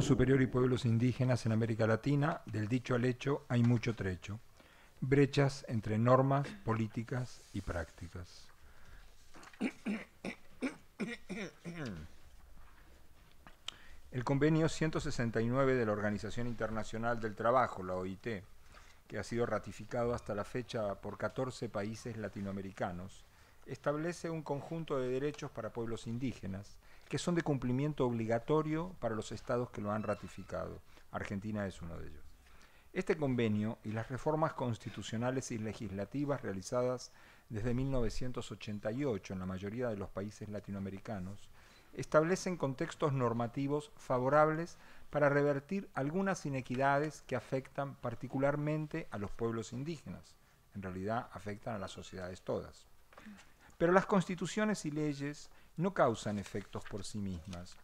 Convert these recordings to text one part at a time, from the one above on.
Superior y Pueblos Indígenas en América Latina, del dicho al hecho hay mucho trecho. Brechas entre normas, políticas y prácticas. El convenio 169 de la Organización Internacional del Trabajo, la OIT, que ha sido ratificado hasta la fecha por 14 países latinoamericanos, establece un conjunto de derechos para pueblos indígenas, que son de cumplimiento obligatorio para los estados que lo han ratificado. Argentina es uno de ellos. Este convenio y las reformas constitucionales y legislativas realizadas desde 1988 en la mayoría de los países latinoamericanos establecen contextos normativos favorables para revertir algunas inequidades que afectan particularmente a los pueblos indígenas. En realidad afectan a las sociedades todas. Pero las constituciones y leyes no causan efectos por sí mismas.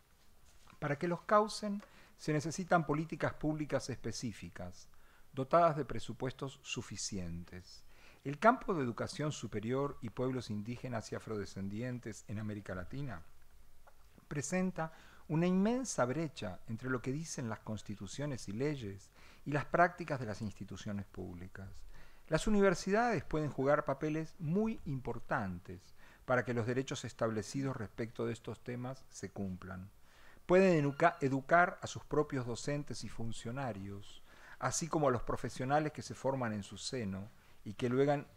Para que los causen se necesitan políticas públicas específicas, dotadas de presupuestos suficientes. El campo de educación superior y pueblos indígenas y afrodescendientes en América Latina presenta una inmensa brecha entre lo que dicen las constituciones y leyes y las prácticas de las instituciones públicas. Las universidades pueden jugar papeles muy importantes para que los derechos establecidos respecto de estos temas se cumplan. Pueden educar a sus propios docentes y funcionarios, así como a los profesionales que se forman en su seno y que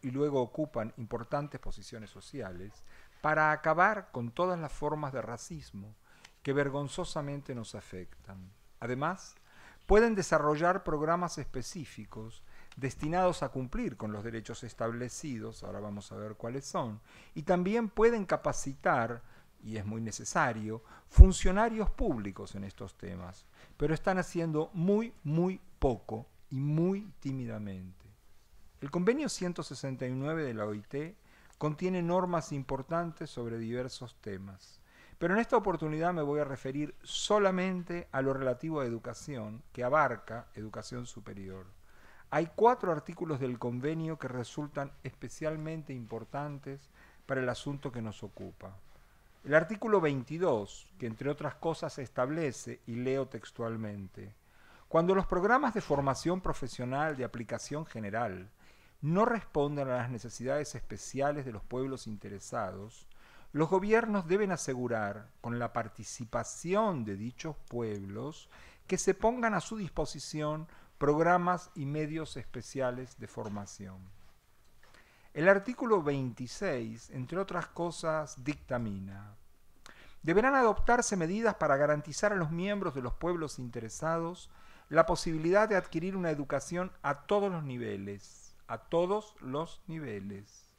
y luego ocupan importantes posiciones sociales, para acabar con todas las formas de racismo que vergonzosamente nos afectan. Además, pueden desarrollar programas específicos destinados a cumplir con los derechos establecidos, ahora vamos a ver cuáles son, y también pueden capacitar, y es muy necesario, funcionarios públicos en estos temas, pero están haciendo muy, muy poco y muy tímidamente. El convenio 169 de la OIT contiene normas importantes sobre diversos temas. Pero en esta oportunidad me voy a referir solamente a lo relativo a educación, que abarca educación superior. Hay cuatro artículos del convenio que resultan especialmente importantes para el asunto que nos ocupa. El artículo 22, que entre otras cosas establece, y leo textualmente, cuando los programas de formación profesional de aplicación general no responden a las necesidades especiales de los pueblos interesados, los gobiernos deben asegurar, con la participación de dichos pueblos, que se pongan a su disposición programas y medios especiales de formación. El artículo 26, entre otras cosas, dictamina. Deberán adoptarse medidas para garantizar a los miembros de los pueblos interesados la posibilidad de adquirir una educación a todos los niveles, a todos los niveles,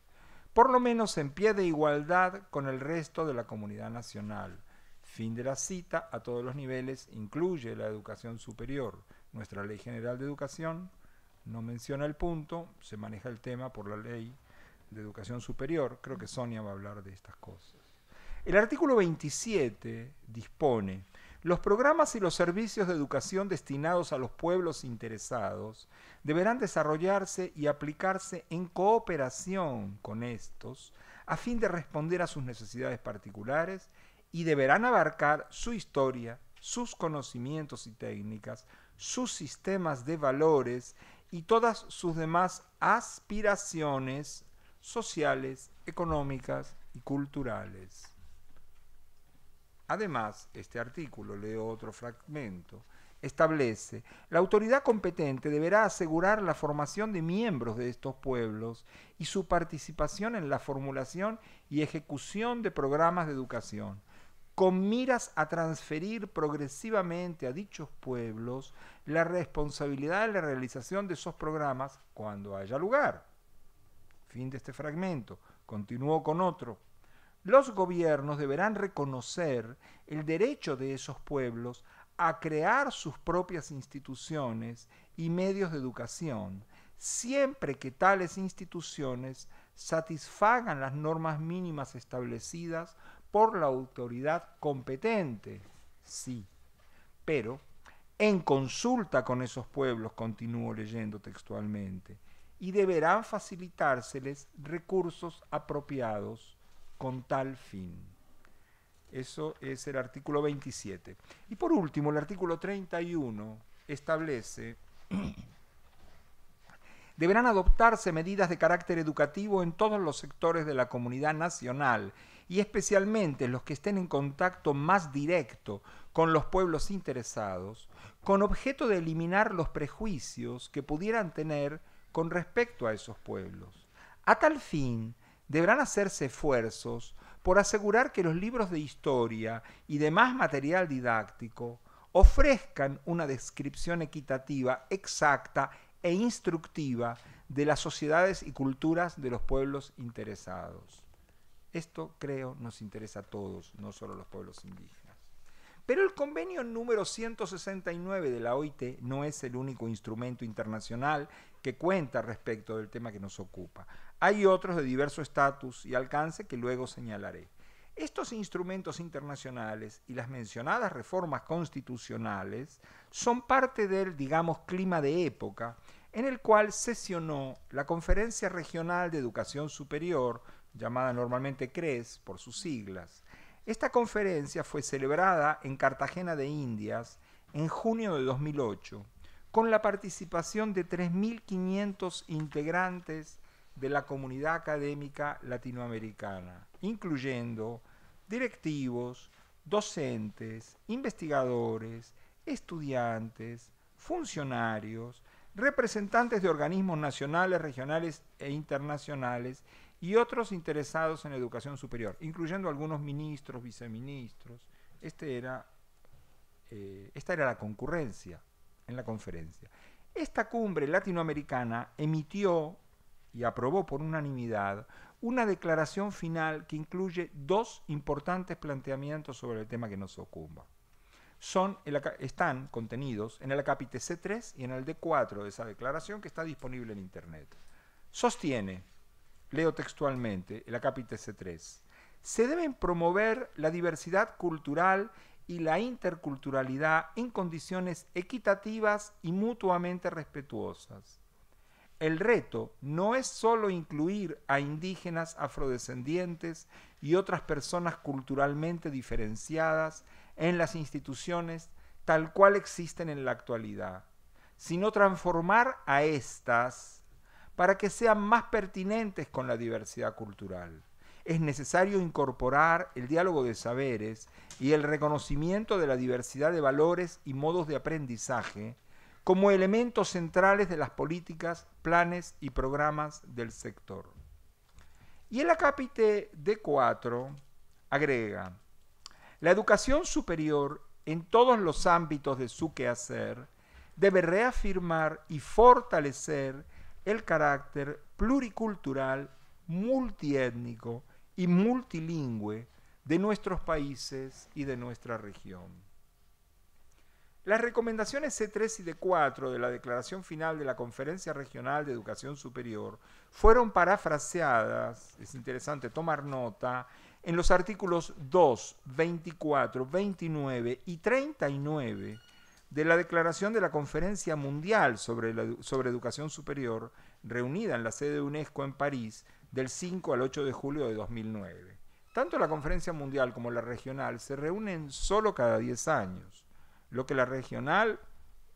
por lo menos en pie de igualdad con el resto de la comunidad nacional. Fin de la cita, a todos los niveles incluye la educación superior. Nuestra Ley General de Educación no menciona el punto, se maneja el tema por la Ley de Educación Superior. Creo que Sonia va a hablar de estas cosas. El artículo 27 dispone, los programas y los servicios de educación destinados a los pueblos interesados deberán desarrollarse y aplicarse en cooperación con estos a fin de responder a sus necesidades particulares y deberán abarcar su historia, sus conocimientos y técnicas, sus sistemas de valores y todas sus demás aspiraciones sociales, económicas y culturales. Además, este artículo, leo otro fragmento, establece, la autoridad competente deberá asegurar la formación de miembros de estos pueblos y su participación en la formulación y ejecución de programas de educación con miras a transferir progresivamente a dichos pueblos la responsabilidad de la realización de esos programas cuando haya lugar. Fin de este fragmento. Continúo con otro. Los gobiernos deberán reconocer el derecho de esos pueblos a crear sus propias instituciones y medios de educación, siempre que tales instituciones satisfagan las normas mínimas establecidas por la autoridad competente, sí, pero en consulta con esos pueblos, continúo leyendo textualmente, y deberán facilitárseles recursos apropiados con tal fin. Eso es el artículo 27. Y por último, el artículo 31 establece, deberán adoptarse medidas de carácter educativo en todos los sectores de la comunidad nacional y especialmente los que estén en contacto más directo con los pueblos interesados, con objeto de eliminar los prejuicios que pudieran tener con respecto a esos pueblos. A tal fin, deberán hacerse esfuerzos por asegurar que los libros de historia y demás material didáctico ofrezcan una descripción equitativa, exacta e instructiva de las sociedades y culturas de los pueblos interesados. Esto creo nos interesa a todos, no solo a los pueblos indígenas. Pero el convenio número 169 de la OIT no es el único instrumento internacional que cuenta respecto del tema que nos ocupa. Hay otros de diverso estatus y alcance que luego señalaré. Estos instrumentos internacionales y las mencionadas reformas constitucionales son parte del, digamos, clima de época en el cual sesionó la Conferencia Regional de Educación Superior llamada normalmente CRES por sus siglas. Esta conferencia fue celebrada en Cartagena de Indias en junio de 2008, con la participación de 3.500 integrantes de la comunidad académica latinoamericana, incluyendo directivos, docentes, investigadores, estudiantes, funcionarios, representantes de organismos nacionales, regionales e internacionales y otros interesados en educación superior, incluyendo algunos ministros, viceministros. Este eh, esta era la concurrencia en la conferencia. Esta cumbre latinoamericana emitió y aprobó por unanimidad una declaración final que incluye dos importantes planteamientos sobre el tema que nos ocupa. Son, están contenidos en el acápite C3 y en el D4 de esa declaración que está disponible en Internet. Sostiene leo textualmente, la c 3 se deben promover la diversidad cultural y la interculturalidad en condiciones equitativas y mutuamente respetuosas. El reto no es sólo incluir a indígenas, afrodescendientes y otras personas culturalmente diferenciadas en las instituciones tal cual existen en la actualidad, sino transformar a estas para que sean más pertinentes con la diversidad cultural. Es necesario incorporar el diálogo de saberes y el reconocimiento de la diversidad de valores y modos de aprendizaje como elementos centrales de las políticas, planes y programas del sector. Y el acápite D4 agrega, la educación superior en todos los ámbitos de su quehacer debe reafirmar y fortalecer el carácter pluricultural, multiétnico y multilingüe de nuestros países y de nuestra región. Las recomendaciones C3 y D4 de la declaración final de la Conferencia Regional de Educación Superior fueron parafraseadas, es interesante tomar nota, en los artículos 2, 24, 29 y 39 de la declaración de la Conferencia Mundial sobre, sobre Educación Superior, reunida en la sede de UNESCO en París del 5 al 8 de julio de 2009. Tanto la Conferencia Mundial como la regional se reúnen solo cada 10 años. Lo que la regional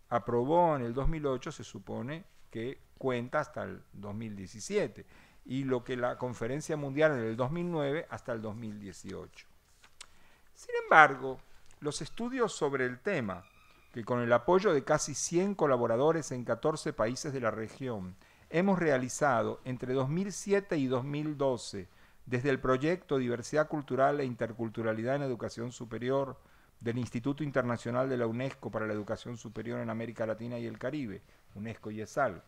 aprobó en el 2008 se supone que cuenta hasta el 2017 y lo que la Conferencia Mundial en el 2009 hasta el 2018. Sin embargo, los estudios sobre el tema que con el apoyo de casi 100 colaboradores en 14 países de la región, hemos realizado entre 2007 y 2012, desde el proyecto Diversidad Cultural e Interculturalidad en Educación Superior del Instituto Internacional de la UNESCO para la Educación Superior en América Latina y el Caribe, UNESCO y ESALC.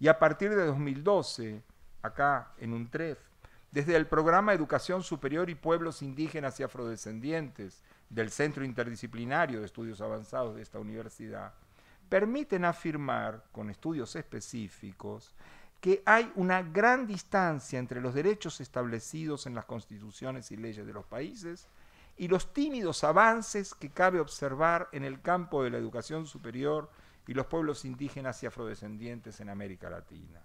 Y a partir de 2012, acá en UNTREF, desde el programa Educación Superior y Pueblos Indígenas y Afrodescendientes del Centro Interdisciplinario de Estudios Avanzados de esta universidad, permiten afirmar, con estudios específicos, que hay una gran distancia entre los derechos establecidos en las constituciones y leyes de los países y los tímidos avances que cabe observar en el campo de la educación superior y los pueblos indígenas y afrodescendientes en América Latina.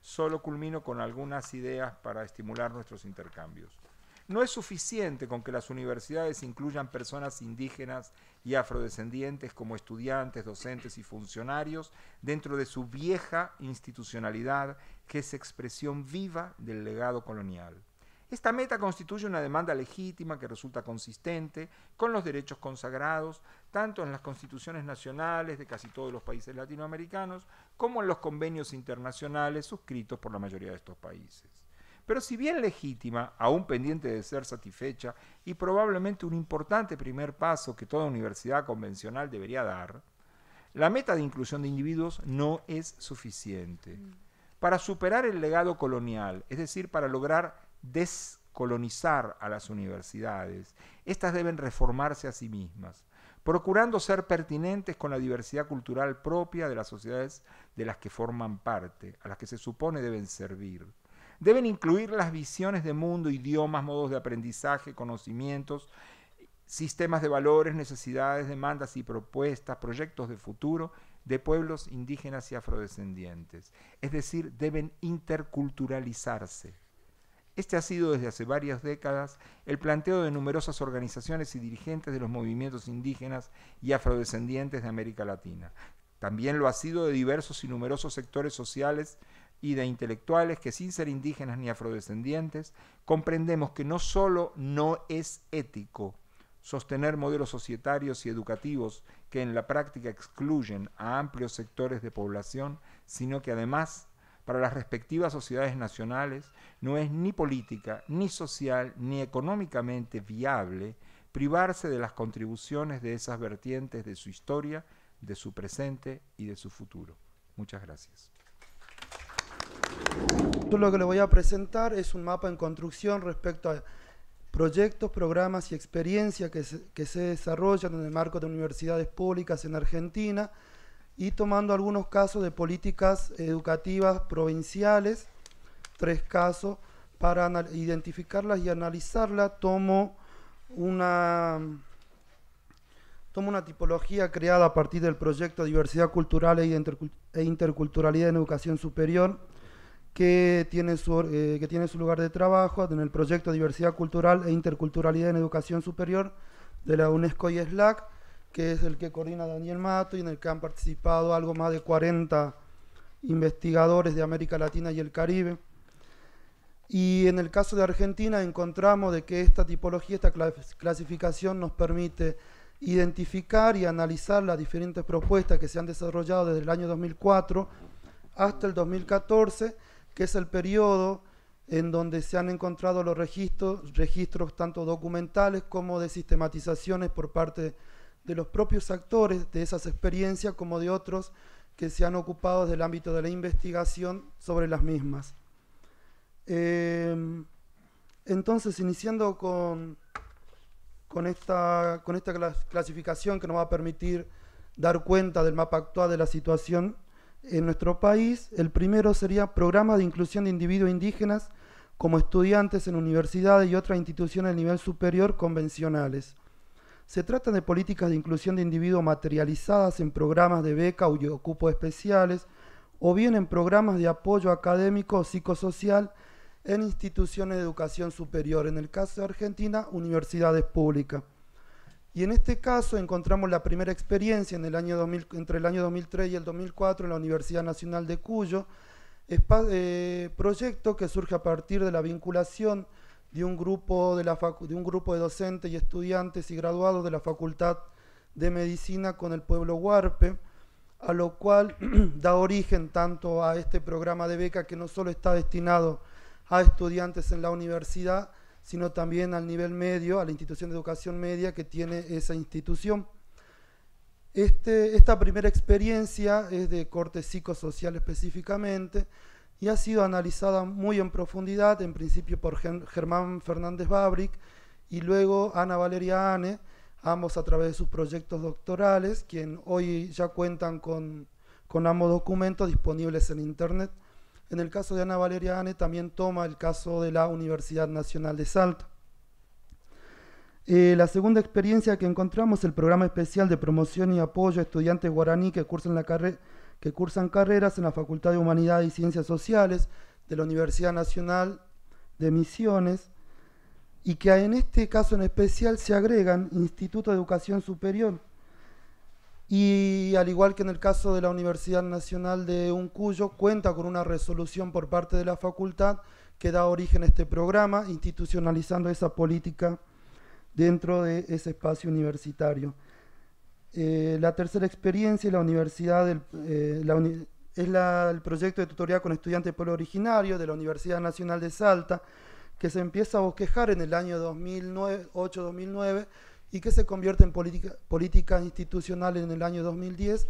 Solo culmino con algunas ideas para estimular nuestros intercambios. No es suficiente con que las universidades incluyan personas indígenas y afrodescendientes como estudiantes, docentes y funcionarios dentro de su vieja institucionalidad, que es expresión viva del legado colonial. Esta meta constituye una demanda legítima que resulta consistente con los derechos consagrados, tanto en las constituciones nacionales de casi todos los países latinoamericanos, como en los convenios internacionales suscritos por la mayoría de estos países pero si bien legítima, aún pendiente de ser satisfecha y probablemente un importante primer paso que toda universidad convencional debería dar, la meta de inclusión de individuos no es suficiente. Mm. Para superar el legado colonial, es decir, para lograr descolonizar a las universidades, éstas deben reformarse a sí mismas procurando ser pertinentes con la diversidad cultural propia de las sociedades de las que forman parte, a las que se supone deben servir deben incluir las visiones de mundo, idiomas, modos de aprendizaje, conocimientos, sistemas de valores, necesidades, demandas y propuestas, proyectos de futuro de pueblos indígenas y afrodescendientes. Es decir, deben interculturalizarse. Este ha sido desde hace varias décadas el planteo de numerosas organizaciones y dirigentes de los movimientos indígenas y afrodescendientes de América Latina. También lo ha sido de diversos y numerosos sectores sociales y de intelectuales que sin ser indígenas ni afrodescendientes, comprendemos que no solo no es ético sostener modelos societarios y educativos que en la práctica excluyen a amplios sectores de población, sino que además para las respectivas sociedades nacionales no es ni política, ni social, ni económicamente viable privarse de las contribuciones de esas vertientes de su historia, de su presente y de su futuro. Muchas gracias lo que le voy a presentar es un mapa en construcción respecto a proyectos, programas y experiencias que se, desarrollan en el marco de universidades públicas en Argentina y tomando algunos casos de políticas educativas provinciales, tres casos, para identificarlas y analizarlas, tomo una, tomo una tipología creada a partir del proyecto Diversidad Cultural e, e Interculturalidad en Educación Superior, que tiene, su, eh, que tiene su lugar de trabajo en el proyecto Diversidad Cultural e Interculturalidad en Educación Superior de la UNESCO y SLAC, que es el que coordina Daniel Mato y en el que han participado algo más de 40 investigadores de América Latina y el Caribe. Y en el caso de Argentina encontramos de que esta tipología, esta clasificación nos permite identificar y analizar las diferentes propuestas que se han desarrollado desde el año 2004 hasta el 2014 que es el periodo en donde se han encontrado los registros, registros tanto documentales como de sistematizaciones por parte de los propios actores de esas experiencias como de otros que se han ocupado del ámbito de la investigación sobre las mismas. Eh, entonces, iniciando con, con, esta, con esta clasificación que nos va a permitir dar cuenta del mapa actual de la situación, en nuestro país. El primero sería programas de inclusión de individuos indígenas como estudiantes en universidades y otras instituciones de nivel superior convencionales. Se trata de políticas de inclusión de individuos materializadas en programas de beca o ocupo especiales, o bien en programas de apoyo académico o psicosocial en instituciones de educación superior, en el caso de Argentina, universidades públicas. Y en este caso encontramos la primera experiencia en el entre el año 2003 y el 2004 en la Universidad Nacional de Cuyo, eh, proyecto que surge a partir de la vinculación de un grupo de, de, un grupo de docentes y estudiantes y graduados de la Facultad de Medicina con el pueblo Huarpe, a lo cual da origen tanto a este programa de beca que no solo está destinado a estudiantes en la universidad, sino también al nivel medio, a la institución de educación media que tiene esa institución. Este, esta primera experiencia es de corte psicosocial específicamente y ha sido analizada muy en profundidad, en principio por Germán Fernández Babric y luego Ana Valeria Ane, ambos a través de sus proyectos doctorales, quien hoy ya cuentan con, con ambos documentos disponibles en Internet. En el caso de Ana Valeria Ane también toma el caso de la Universidad Nacional de Salta. Eh, la segunda experiencia que encontramos es el programa especial de promoción y apoyo a estudiantes guaraní que cursan, que cursan carreras en la Facultad de Humanidades y Ciencias Sociales de la Universidad Nacional de Misiones y que en este caso en especial se agregan Instituto de Educación Superior y al igual que en el caso de la Universidad Nacional de Uncuyo, cuenta con una resolución por parte de la facultad que da origen a este programa, institucionalizando esa política dentro de ese espacio universitario. Eh, la tercera experiencia la universidad eh, es el proyecto de tutoría con estudiantes de pueblo originario de la Universidad Nacional de Salta, que se empieza a bosquejar en el año 2008-2009 y que se convierte en política, institucional en el año 2010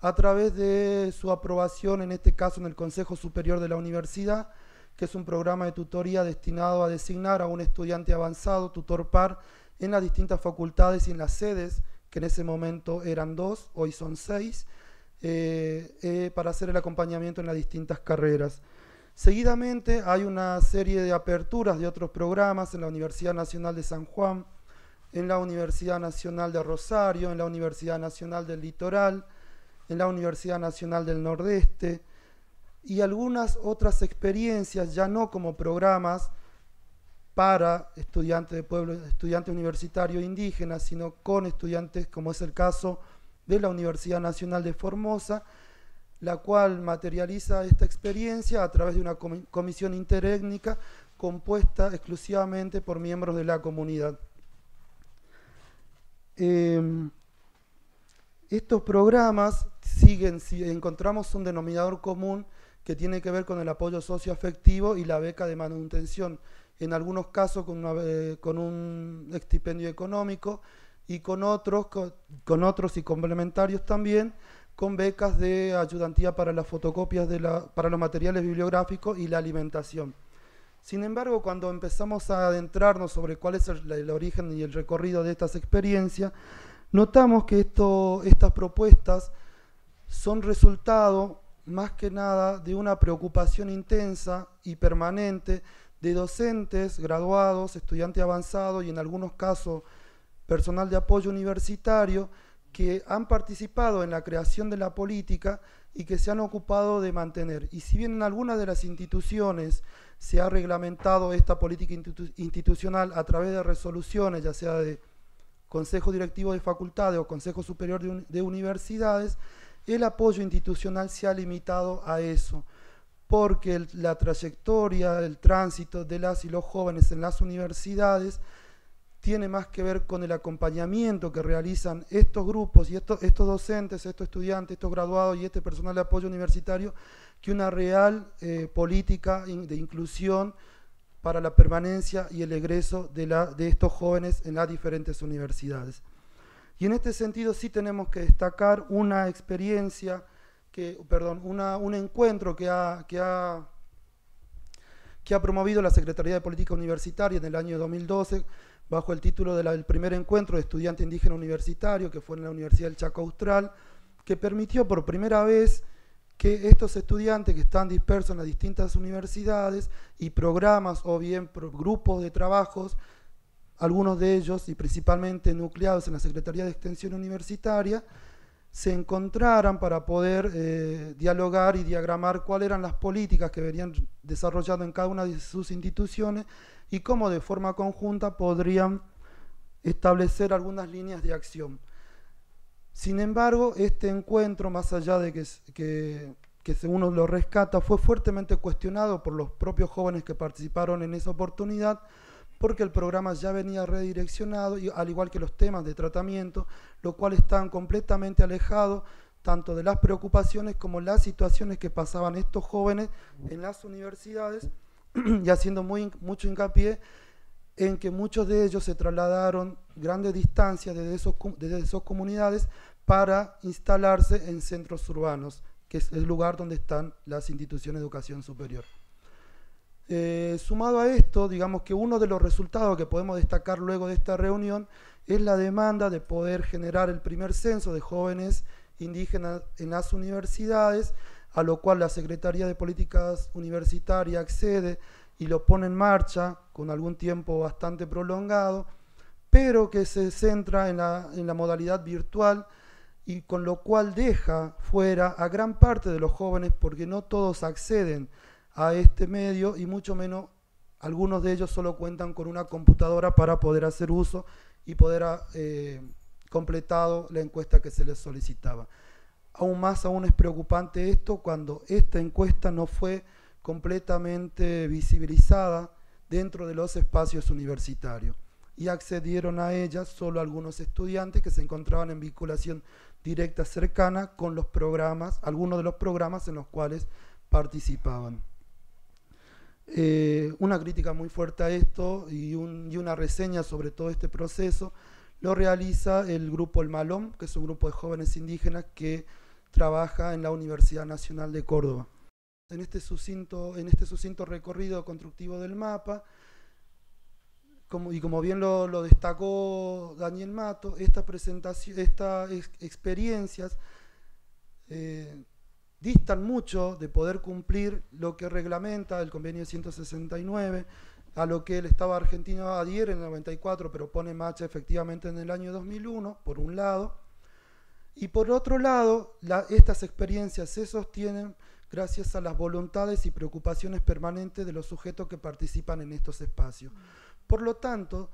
a través de su aprobación, en este caso en el Consejo Superior de la Universidad, que es un programa de tutoría destinado a designar a un estudiante avanzado, tutor par, en las distintas facultades y en las sedes, que en ese momento eran dos, hoy son seis, eh, eh, para hacer el acompañamiento en las distintas carreras. Seguidamente hay una serie de aperturas de otros programas en la Universidad Nacional de San Juan, en la Universidad Nacional de Rosario, en la Universidad Nacional del Litoral, en la Universidad Nacional del Nordeste y algunas otras experiencias, ya no como programas para estudiantes de pueblo, estudiantes universitarios indígenas, sino con estudiantes, como es el caso de la Universidad Nacional de Formosa, la cual materializa esta experiencia a través de una comisión interétnica compuesta exclusivamente por miembros de la comunidad. Em, estos programas siguen, si encontramos un denominador común que tiene que ver con el apoyo socioafectivo y la beca de manutención, en algunos casos con, eh, un estipendio económico y con otros, con otros y complementarios también, con becas de ayudantía para las fotocopias, de la, para los materiales bibliográficos y la alimentación. Sin embargo, cuando empezamos a adentrarnos sobre cuál es el, origen y el recorrido de estas experiencias, notamos que estas propuestas son resultado más que nada de una preocupación intensa y permanente de docentes, graduados, estudiantes avanzados y en algunos casos personal de apoyo universitario que han participado en la creación de la política y que se han ocupado de mantener. Y si bien en algunas de las instituciones se ha reglamentado esta política institucional a través de resoluciones, ya sea de Consejo Directivo de Facultades o Consejo Superior de, Universidades, el apoyo institucional se ha limitado a eso, porque la trayectoria, el tránsito de las y los jóvenes en las universidades tiene más que ver con el acompañamiento que realizan estos grupos y estos, docentes, estos estudiantes, estos graduados y este personal de apoyo universitario que una real eh, política de inclusión para la permanencia y el egreso de, la, de estos jóvenes en las diferentes universidades. Y en este sentido sí tenemos que destacar una experiencia, que, perdón, un encuentro que que ha, que ha promovido la Secretaría de Política Universitaria en el año 2012, bajo el título del primer encuentro de estudiante indígena universitario que fue en la Universidad del Chaco Austral, que permitió por primera vez que estos estudiantes que están dispersos en las distintas universidades y programas o bien grupos de trabajos, algunos de ellos y principalmente nucleados en la Secretaría de Extensión Universitaria, se encontraran para poder eh, dialogar y diagramar cuáles eran las políticas que verían desarrollado en cada una de sus instituciones y cómo de forma conjunta podrían establecer algunas líneas de acción. Sin embargo, este encuentro, más allá de que, que, que uno lo rescata, fue fuertemente cuestionado por los propios jóvenes que participaron en esa oportunidad, porque el programa ya venía redireccionado, y, al igual que los temas de tratamiento, lo cual están completamente alejados tanto de las preocupaciones como las situaciones que pasaban estos jóvenes en las universidades, y haciendo muy, mucho hincapié en que muchos de ellos se trasladaron grandes distancias desde, esos, desde esas comunidades para instalarse en centros urbanos, que es el lugar donde están las instituciones de educación superior. Eh, sumado a esto, digamos que uno de los resultados que podemos destacar luego de esta reunión es la demanda de poder generar el primer censo de jóvenes indígenas en las universidades, a lo cual la Secretaría de Políticas Universitarias accede y lo pone en marcha con algún tiempo bastante prolongado, pero que se centra en la modalidad virtual y con lo cual deja fuera a gran parte de los jóvenes porque no todos acceden a este medio y mucho menos algunos de ellos solo cuentan con una computadora para poder hacer uso y poder ah, eh, completado la encuesta que se les solicitaba. Aún más aún es preocupante esto cuando esta encuesta no fue completamente visibilizada dentro de los espacios universitarios y accedieron a ella solo algunos estudiantes que se encontraban en vinculación directa cercana con los programas, algunos de los programas en los cuales participaban. Eh, una crítica muy fuerte a esto y, una reseña sobre todo este proceso lo realiza el grupo El Malón, que es un grupo de jóvenes indígenas que trabaja en la Universidad Nacional de Córdoba. En este sucinto, este recorrido constructivo del mapa, y como bien lo, destacó Daniel Mato, estas experiencias eh, distan mucho de poder cumplir lo que reglamenta el convenio 169, a lo que el Estado argentino adhiere en el 94, pero pone en marcha efectivamente en el año 2001, por un lado. Y por otro lado, estas experiencias se sostienen gracias a las voluntades y preocupaciones permanentes de los sujetos que participan en estos espacios. Por lo tanto,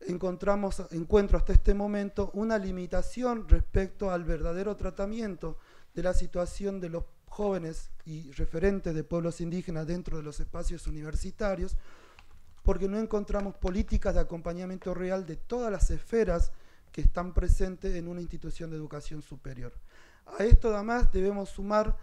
encontramos, encuentro hasta este momento una limitación respecto al verdadero tratamiento de la situación de los jóvenes y referentes de pueblos indígenas dentro de los espacios universitarios, porque no encontramos políticas de acompañamiento real de todas las esferas que están presentes en una institución de educación superior. A esto además debemos sumar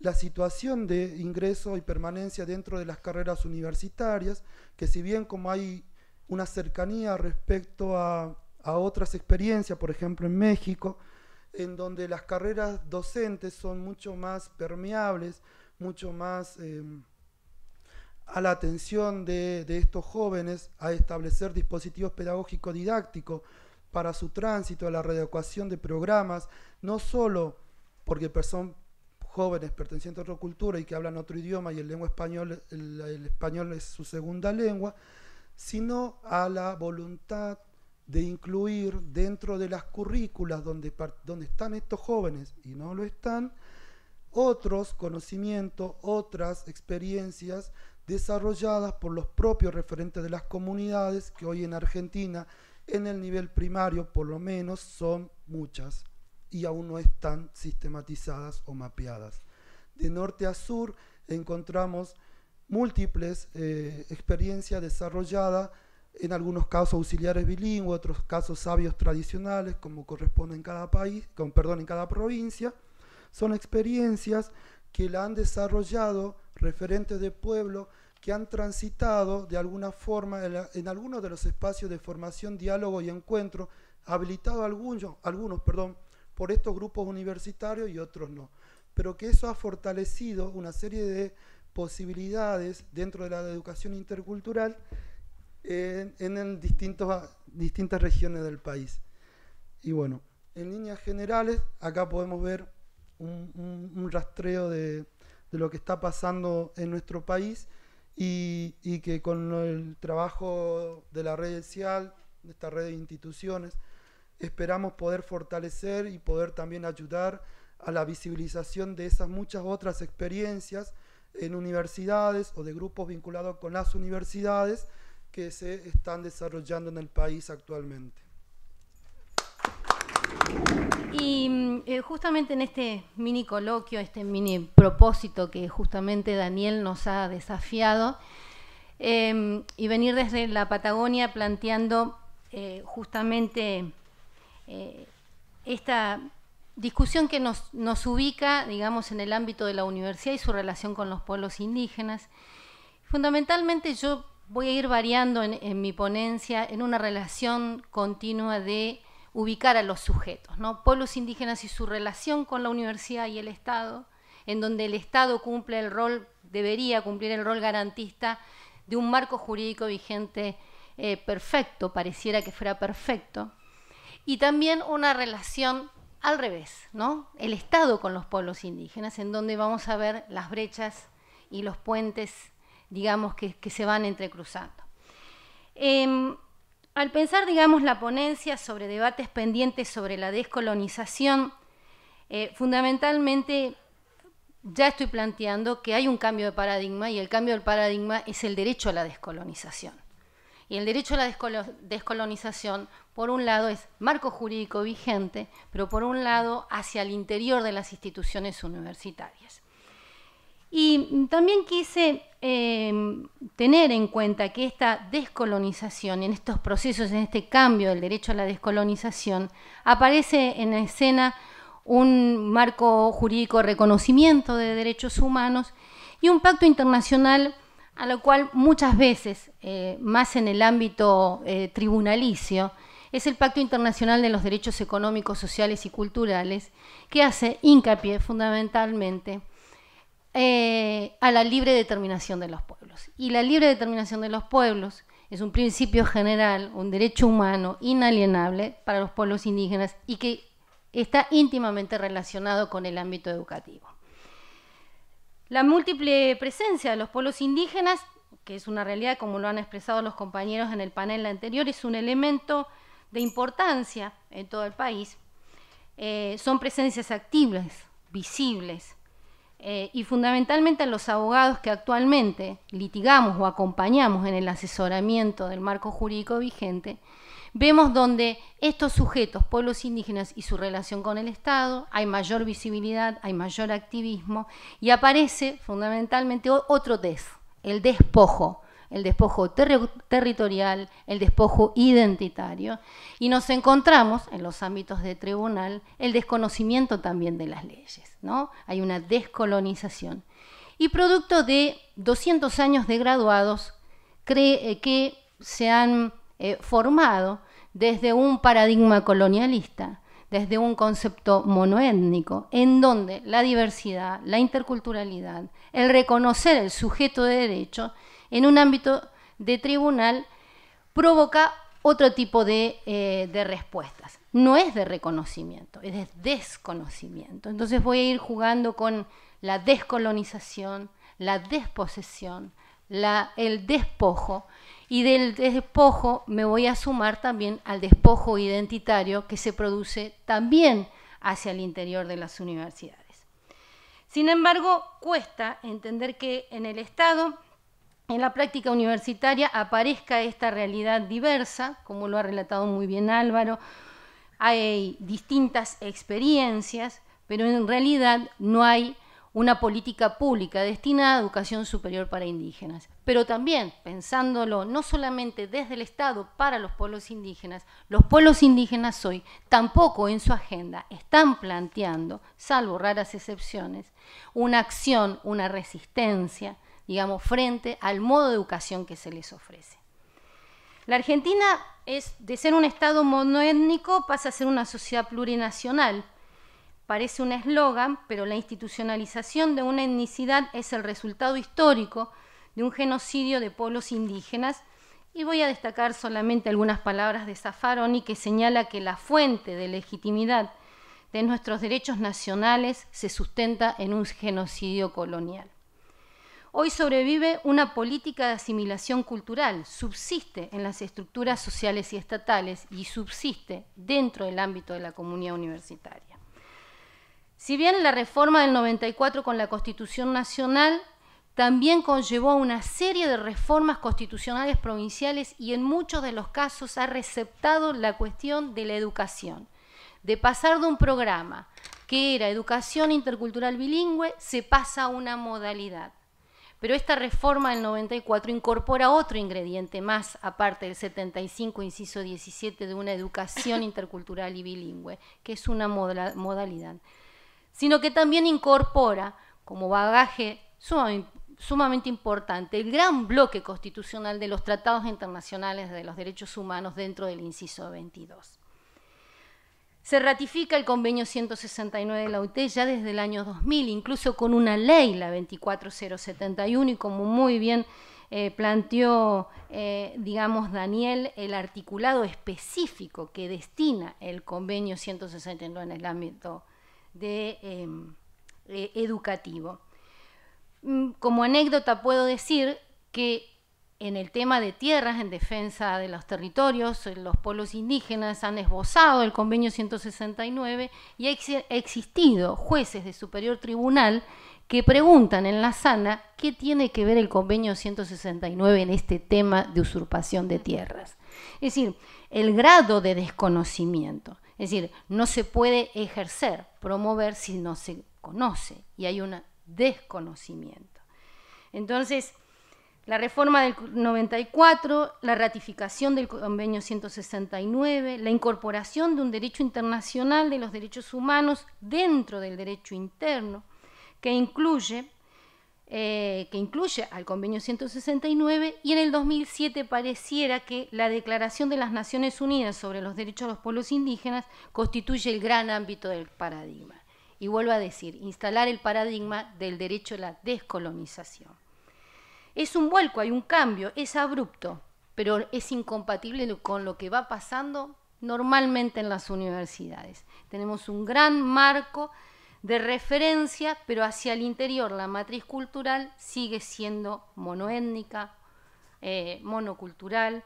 la situación de ingreso y permanencia dentro de las carreras universitarias, que si bien como hay una cercanía respecto a, a otras experiencias, por ejemplo en México, en donde las carreras docentes son mucho más permeables, mucho más eh, a la atención de, estos jóvenes, a establecer dispositivos pedagógicos didácticos para su tránsito, a la readecuación de programas, no solo porque son jóvenes pertenecientes a otra cultura y que hablan otro idioma y el lengua español, el español es su segunda lengua, sino a la voluntad de incluir dentro de las currículas donde, están estos jóvenes y no lo están, otros conocimientos, otras experiencias desarrolladas por los propios referentes de las comunidades que hoy en Argentina, en el nivel primario por lo menos, son muchas y aún no están sistematizadas o mapeadas. De norte a sur encontramos múltiples eh, experiencias desarrolladas en algunos casos auxiliares bilingües, otros casos sabios tradicionales, como corresponde en cada país, con, perdón, en cada provincia, son experiencias que la han desarrollado referentes de pueblo que han transitado de alguna forma en, algunos de los espacios de formación, diálogo y encuentro, habilitado algunos, algunos perdón, por estos grupos universitarios y otros no. Pero que eso ha fortalecido una serie de posibilidades dentro de la educación intercultural en, ah, distintas regiones del país. Y bueno, en líneas generales, acá podemos ver un, rastreo de, lo que está pasando en nuestro país y, que con el trabajo de la red social, de esta red de instituciones, esperamos poder fortalecer y poder también ayudar a la visibilización de esas muchas otras experiencias en universidades o de grupos vinculados con las universidades que se están desarrollando en el país actualmente. Y mm, eh, justamente en este mini coloquio, este mini propósito que justamente Daniel nos ha desafiado, em, y venir desde la Patagonia planteando eh, justamente eh, esta discusión que nos, nos ubica, digamos, en el ámbito de la universidad y su relación con los pueblos indígenas. Fundamentalmente yo voy a ir variando en, mi ponencia en una relación continua de ubicar a los sujetos, ¿no? pueblos indígenas y su relación con la universidad y el Estado, en donde el Estado cumple el rol, debería cumplir el rol garantista de un marco jurídico vigente eh, perfecto, pareciera que fuera perfecto, y también una relación al revés, ¿no? el Estado con los pueblos indígenas, en donde vamos a ver las brechas y los puentes digamos, que, se van entrecruzando. Em, al pensar, digamos, la ponencia sobre debates pendientes sobre la descolonización, eh, fundamentalmente ya estoy planteando que hay un cambio de paradigma y el cambio del paradigma es el derecho a la descolonización. Y el derecho a la descolonización, por un lado, es marco jurídico vigente, pero por un lado, hacia el interior de las instituciones universitarias. Y también quise em, tener en cuenta que esta descolonización, en estos procesos, en este cambio del derecho a la descolonización, aparece en la escena un marco jurídico reconocimiento de derechos humanos y un pacto internacional a lo cual muchas veces, eh, más en el ámbito eh, tribunalicio, es el Pacto Internacional de los Derechos Económicos, Sociales y Culturales, que hace hincapié fundamentalmente eh, a la libre determinación de los pueblos. Y la libre determinación de los pueblos es un principio general, un derecho humano inalienable para los pueblos indígenas y que está íntimamente relacionado con el ámbito educativo. La múltiple presencia de los pueblos indígenas, que es una realidad como lo han expresado los compañeros en el panel anterior, es un elemento de importancia en todo el país. Eh, son presencias activas, visibles, eh, y fundamentalmente a los abogados que actualmente litigamos o acompañamos en el asesoramiento del marco jurídico vigente, vemos donde estos sujetos, pueblos indígenas y su relación con el Estado, hay mayor visibilidad, hay mayor activismo y aparece fundamentalmente otro des, el despojo, el despojo territorial, el despojo identitario y nos encontramos en los ámbitos de tribunal el desconocimiento también de las leyes. Hay una descolonización. Y producto de 200 años de graduados cree, eh, que se han eh, formado desde un paradigma colonialista, desde un concepto monoétnico, en donde la diversidad, la interculturalidad, el reconocer el sujeto de derecho en un ámbito de tribunal provoca otro tipo de eh, respuestas no es de reconocimiento, es de desconocimiento. Entonces voy a ir jugando con la descolonización, la desposesión, el despojo, y del despojo me voy a sumar también al despojo identitario que se produce también hacia el interior de las universidades. Sin embargo, cuesta entender que en el Estado, en la práctica universitaria, aparezca esta realidad diversa, como lo ha relatado muy bien Álvaro, hay distintas experiencias, pero en realidad no hay una política pública destinada a educación superior para indígenas. Pero también, pensándolo no solamente desde el Estado para los pueblos indígenas, los pueblos indígenas hoy tampoco en su agenda están planteando, salvo raras excepciones, una acción, una resistencia, digamos, frente al modo de educación que se les ofrece. La Argentina es, de ser un Estado monoétnico pasa a ser una sociedad plurinacional. Parece un eslogan, pero la institucionalización de una etnicidad es el resultado histórico de un genocidio de pueblos indígenas y voy a destacar solamente algunas palabras de Zaffaroni que señala que la fuente de legitimidad de nuestros derechos nacionales se sustenta en un genocidio colonial hoy sobrevive una política de asimilación cultural, subsiste en las estructuras sociales y estatales y subsiste dentro del ámbito de la comunidad universitaria. Si bien la reforma del 94 con la Constitución Nacional también conllevó una serie de reformas constitucionales provinciales y en muchos de los casos ha receptado la cuestión de la educación, de pasar de un programa que era educación intercultural bilingüe, se pasa a una modalidad pero esta reforma del 94 incorpora otro ingrediente más, aparte del 75, inciso 17, de una educación intercultural y bilingüe, que es una modalidad, sino que también incorpora como bagaje sumamente, importante el gran bloque constitucional de los tratados internacionales de los derechos humanos dentro del inciso 22. Se ratifica el convenio 169 de la UT ya desde el año 2000, incluso con una ley, la 24071, y como muy bien eh, planteó, eh, digamos, Daniel, el articulado específico que destina el convenio 169 en el ámbito de, eh, educativo. Mm, como anécdota puedo decir que en el tema de tierras, en defensa de los territorios, eh, los pueblos indígenas han esbozado el convenio 169 y ha existido jueces de superior tribunal que preguntan en la sana qué tiene que ver el convenio 169 en este tema de usurpación de tierras. Es decir, el grado de desconocimiento. Es decir, no se puede ejercer, promover si no se conoce y hay un desconocimiento. Entonces, la reforma del 94, la ratificación del convenio 169, la incorporación de un derecho internacional de los derechos humanos dentro del derecho interno, que incluye, eh, que incluye al convenio 169 y en el 2007 pareciera que la Declaración de las Naciones Unidas sobre los Derechos de los Pueblos Indígenas constituye el gran ámbito del paradigma. Y vuelvo a decir, instalar el paradigma del derecho a la descolonización es un vuelco, hay un cambio, es abrupto, pero es incompatible con lo que va pasando normalmente en las universidades. Tenemos un gran marco de referencia, pero hacia el interior la matriz cultural sigue siendo monoétnica, eh, monocultural.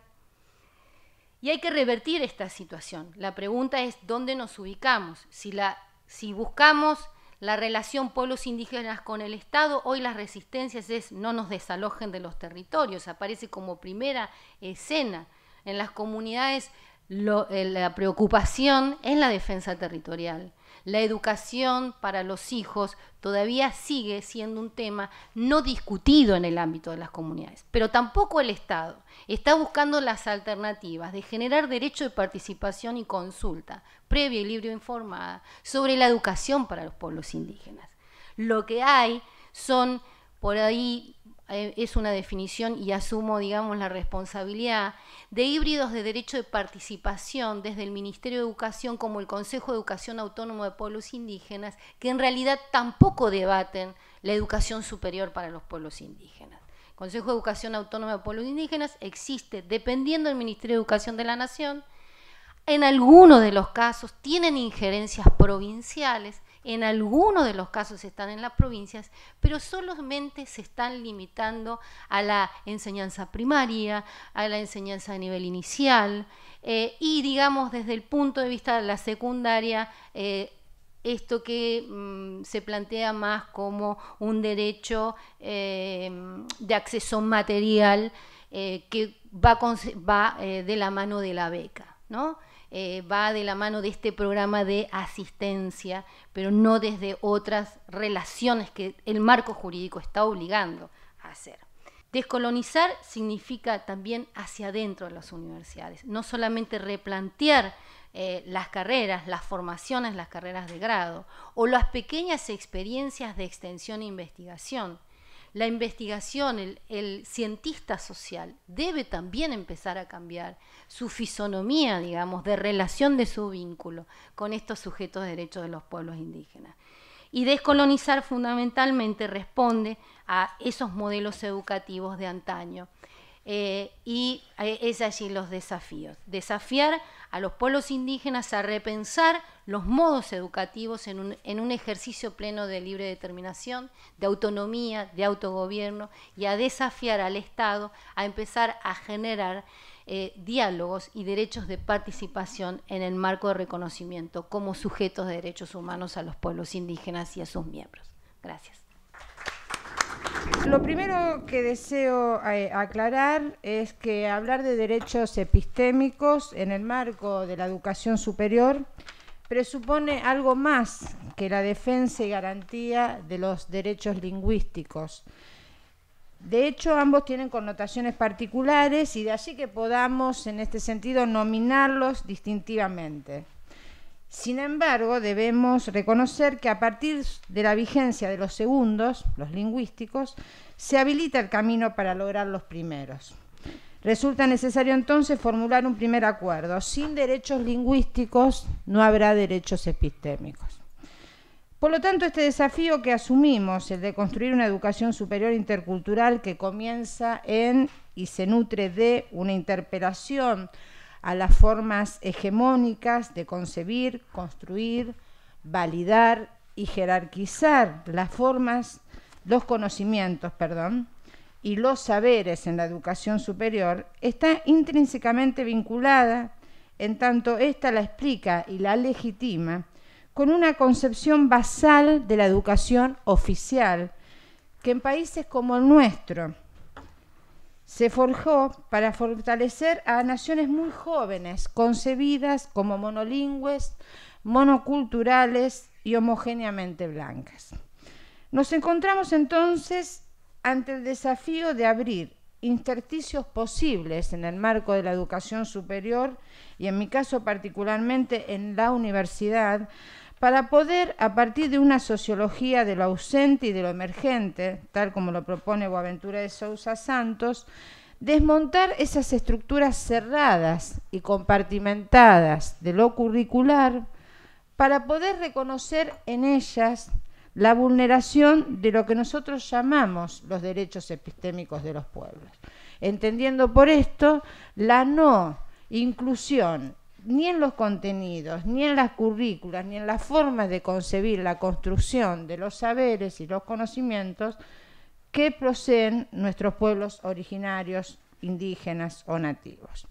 Y hay que revertir esta situación. La pregunta es dónde nos ubicamos. si buscamos la relación pueblos indígenas con el Estado, hoy las resistencias es no nos desalojen de los territorios, aparece como primera escena en las comunidades eh, la preocupación es la defensa territorial. La educación para los hijos todavía sigue siendo un tema no discutido en el ámbito de las comunidades, pero tampoco el Estado está buscando las alternativas de generar derecho de participación y consulta previa y libre informada sobre la educación para los pueblos indígenas. Lo que hay son por ahí eh, es una definición y asumo, digamos, la responsabilidad de híbridos de derecho de participación desde el Ministerio de Educación como el Consejo de Educación Autónomo de Pueblos Indígenas, que en realidad tampoco debaten la educación superior para los pueblos indígenas. El Consejo de Educación Autónoma de Pueblos Indígenas existe dependiendo del Ministerio de Educación de la Nación. En algunos de los casos tienen injerencias provinciales, en algunos de los casos están en las provincias, pero solamente se están limitando a la enseñanza primaria, a la enseñanza a nivel inicial eh, y digamos desde el punto de vista de la secundaria, eh, esto que mm, se plantea más como un derecho eh, de acceso material que va, va de la mano de la beca. ¿no? Eh, va de la mano de este programa de asistencia, pero no desde otras relaciones que el marco jurídico está obligando a hacer. Descolonizar significa también hacia adentro de las universidades, no solamente replantear eh, las carreras, las formaciones, las carreras de grado o las pequeñas experiencias de extensión e investigación, la investigación, el, cientista social debe también empezar a cambiar su fisonomía, digamos, de relación de su vínculo con estos sujetos de derechos de los pueblos indígenas. Y descolonizar fundamentalmente responde a esos modelos educativos de antaño eh, y eh, es allí los desafíos. Desafiar a los pueblos indígenas a repensar los modos educativos en un, ejercicio pleno de libre determinación, de autonomía, de autogobierno y a desafiar al Estado a empezar a generar eh, diálogos y derechos de participación en el marco de reconocimiento como sujetos de derechos humanos a los pueblos indígenas y a sus miembros. Gracias. Lo primero que deseo eh, aclarar es que hablar de derechos epistémicos en el marco de la educación superior presupone algo más que la defensa y garantía de los derechos lingüísticos. De hecho, ambos tienen connotaciones particulares y de allí que podamos, en este sentido, nominarlos distintivamente. Sin embargo, debemos reconocer que a partir de la vigencia de los segundos, los lingüísticos, se habilita el camino para lograr los primeros. Resulta necesario entonces formular un primer acuerdo. Sin derechos lingüísticos no habrá derechos epistémicos. Por lo tanto, este desafío que asumimos, el de construir una educación superior intercultural que comienza en y se nutre de una interpelación a las formas hegemónicas de concebir, construir, validar y jerarquizar las formas, los conocimientos, perdón, y los saberes en la educación superior está intrínsecamente vinculada, en tanto esta la explica y la legitima, con una concepción basal de la educación oficial, que en países como el nuestro, se forjó para fortalecer a naciones muy jóvenes, concebidas como monolingües, monoculturales y homogéneamente blancas. Nos encontramos entonces ante el desafío de abrir intersticios posibles en el marco de la educación superior y en mi caso particularmente en la universidad para poder, a partir de una sociología de lo ausente y de lo emergente, tal como lo propone Boaventura de Sousa Santos, desmontar esas estructuras cerradas y compartimentadas de lo curricular para poder reconocer en ellas la vulneración de lo que nosotros llamamos los derechos epistémicos de los pueblos, entendiendo por esto la no inclusión ni en los contenidos, ni en las currículas, ni en las formas de concebir la construcción de los saberes y los conocimientos que poseen nuestros pueblos originarios, indígenas o nativos.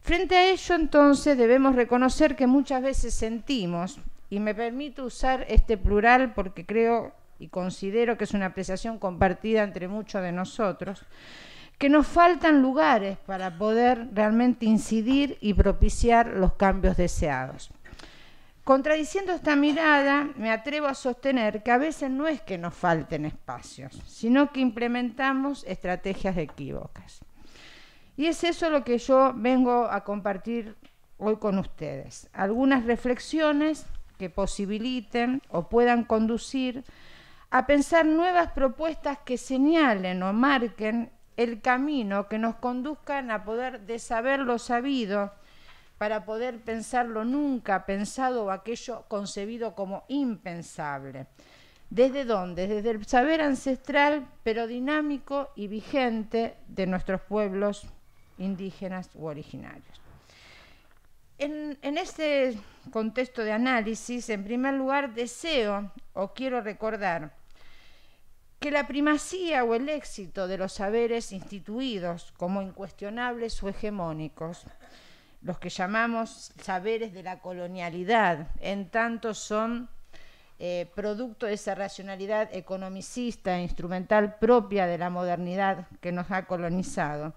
Frente a ello, entonces, debemos reconocer que muchas veces sentimos, y me permito usar este plural porque creo y considero que es una apreciación compartida entre muchos de nosotros, que nos faltan lugares para poder realmente incidir y propiciar los cambios deseados. Contradiciendo esta mirada, me atrevo a sostener que a veces no es que nos falten espacios, sino que implementamos estrategias equívocas. Y es eso lo que yo vengo a compartir hoy con ustedes. Algunas reflexiones que posibiliten o puedan conducir a pensar nuevas propuestas que señalen o marquen el camino que nos conduzcan a poder desaber lo sabido para poder pensar lo nunca pensado o aquello concebido como impensable. ¿Desde dónde? Desde el saber ancestral, pero dinámico y vigente de nuestros pueblos indígenas u originarios. En, en este contexto de análisis, en primer lugar, deseo o quiero recordar que la primacía o el éxito de los saberes instituidos como incuestionables o hegemónicos, los que llamamos saberes de la colonialidad, en tanto son eh, producto de esa racionalidad economicista e instrumental propia de la modernidad que nos ha colonizado.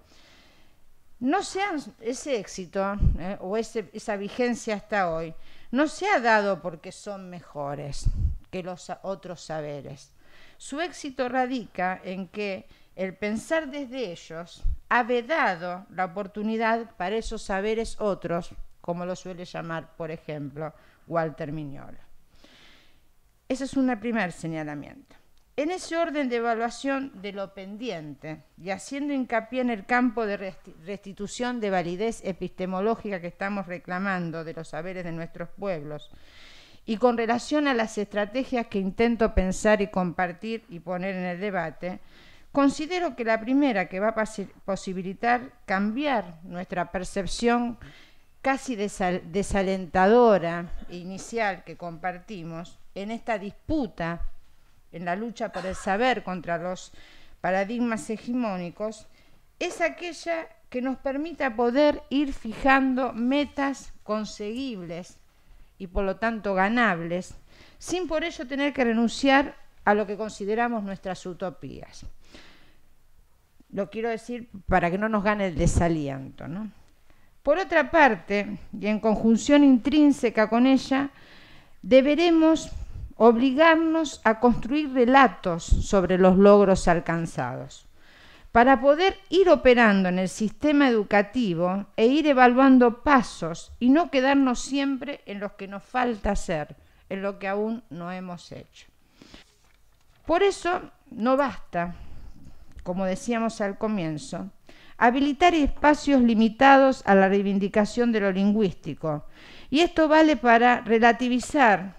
No sean ese éxito eh, o esa vigencia hasta hoy, no se ha dado porque son mejores que los otros saberes, su éxito radica en que el pensar desde ellos ha vedado la oportunidad para esos saberes otros, como lo suele llamar, por ejemplo, Walter Mignolo. Ese es un primer señalamiento. En ese orden de evaluación de lo pendiente y haciendo hincapié en el campo de restitución de validez epistemológica que estamos reclamando de los saberes de nuestros pueblos y con relación a las estrategias que intento pensar y compartir y poner en el debate, considero que la primera que va a posibilitar cambiar nuestra percepción casi desalentadora desalentadora inicial que compartimos en esta disputa, en la lucha por el saber contra los paradigmas hegemónicos, es aquella que nos permita poder ir fijando metas conseguibles y por lo tanto ganables, sin por ello tener que renunciar a lo que consideramos nuestras utopías. Lo quiero decir para que no nos gane el desaliento. ¿no? Por otra parte, y en conjunción intrínseca con ella, deberemos obligarnos a construir relatos sobre los logros alcanzados para poder ir operando en el sistema educativo e ir evaluando pasos y no quedarnos siempre en los que nos falta hacer, en lo que aún no hemos hecho. Por eso no basta, como decíamos al comienzo, habilitar espacios limitados a la reivindicación de lo lingüístico. Y esto vale para relativizar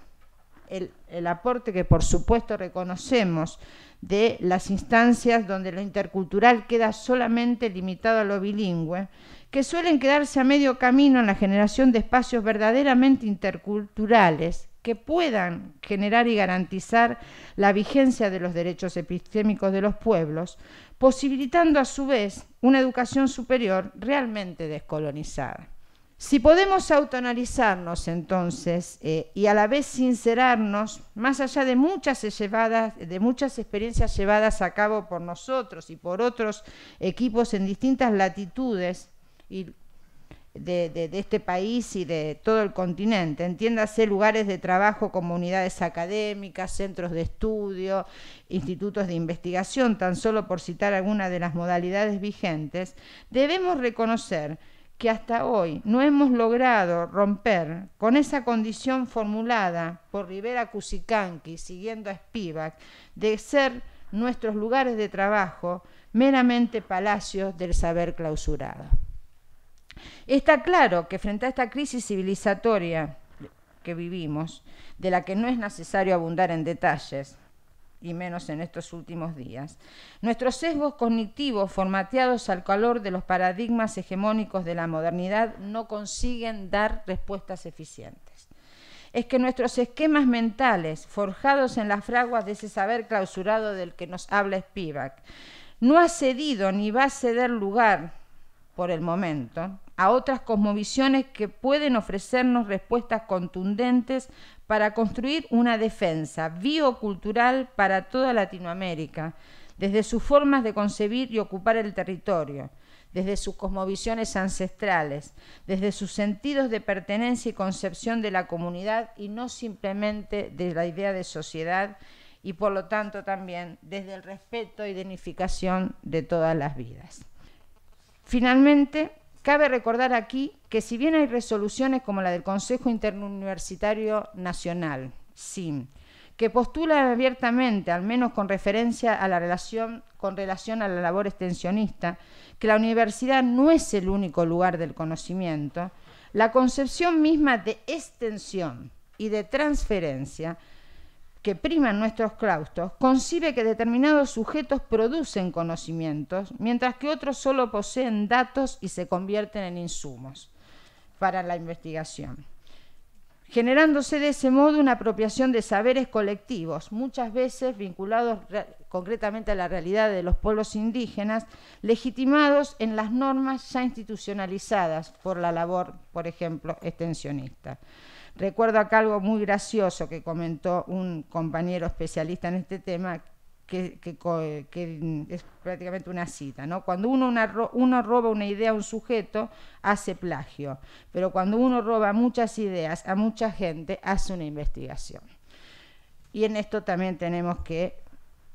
el el aporte que por supuesto reconocemos de las instancias donde lo intercultural queda solamente limitado a lo bilingüe, que suelen quedarse a medio camino en la generación de espacios verdaderamente interculturales que puedan generar y garantizar la vigencia de los derechos epistémicos de los pueblos, posibilitando a su vez una educación superior realmente descolonizada. Si podemos autoanalizarnos entonces eh, y a la vez sincerarnos, más allá de muchas, de muchas experiencias llevadas a cabo por nosotros y por otros equipos en distintas latitudes de, de, este país y de todo el continente, entiéndase lugares de trabajo, comunidades académicas, centros de estudio, institutos de investigación, tan solo por citar algunas de las modalidades vigentes, debemos reconocer que hasta hoy no hemos logrado romper con esa condición formulada por Rivera Cusicanqui, siguiendo a Spivak, de ser nuestros lugares de trabajo meramente palacios del saber clausurado. Está claro que frente a esta crisis civilizatoria que vivimos, de la que no es necesario abundar en detalles, y menos en estos últimos días. Nuestros sesgos cognitivos formateados al calor de los paradigmas hegemónicos de la modernidad no consiguen dar respuestas eficientes. Es que nuestros esquemas mentales, forjados en las fraguas de ese saber clausurado del que nos habla Spivak, no ha cedido ni va a ceder lugar, por el momento, a otras cosmovisiones que pueden ofrecernos respuestas contundentes para construir una defensa biocultural para toda Latinoamérica, desde sus formas de concebir y ocupar el territorio, desde sus cosmovisiones ancestrales, desde sus sentidos de pertenencia y concepción de la comunidad y no simplemente de la idea de sociedad y por lo tanto también desde el respeto e identificación de todas las vidas. Finalmente, Cabe recordar aquí que si bien hay resoluciones como la del Consejo Interuniversitario Nacional, SIM, que postula abiertamente, al menos con referencia a la relación, con relación a la labor extensionista, que la universidad no es el único lugar del conocimiento, la concepción misma de extensión y de transferencia que priman nuestros claustros concibe que determinados sujetos producen conocimientos, mientras que otros solo poseen datos y se convierten en insumos para la investigación, generándose de ese modo una apropiación de saberes colectivos, muchas veces vinculados concretamente a la realidad de los pueblos indígenas, legitimados en las normas ya institucionalizadas por la labor, por ejemplo, extensionista. Recuerdo acá algo muy gracioso que comentó un compañero especialista en este tema, que, es prácticamente una cita, ¿no? Cuando uno roba una idea a un sujeto, hace plagio, pero cuando uno roba muchas ideas a mucha gente, hace una investigación. Y en esto también tenemos que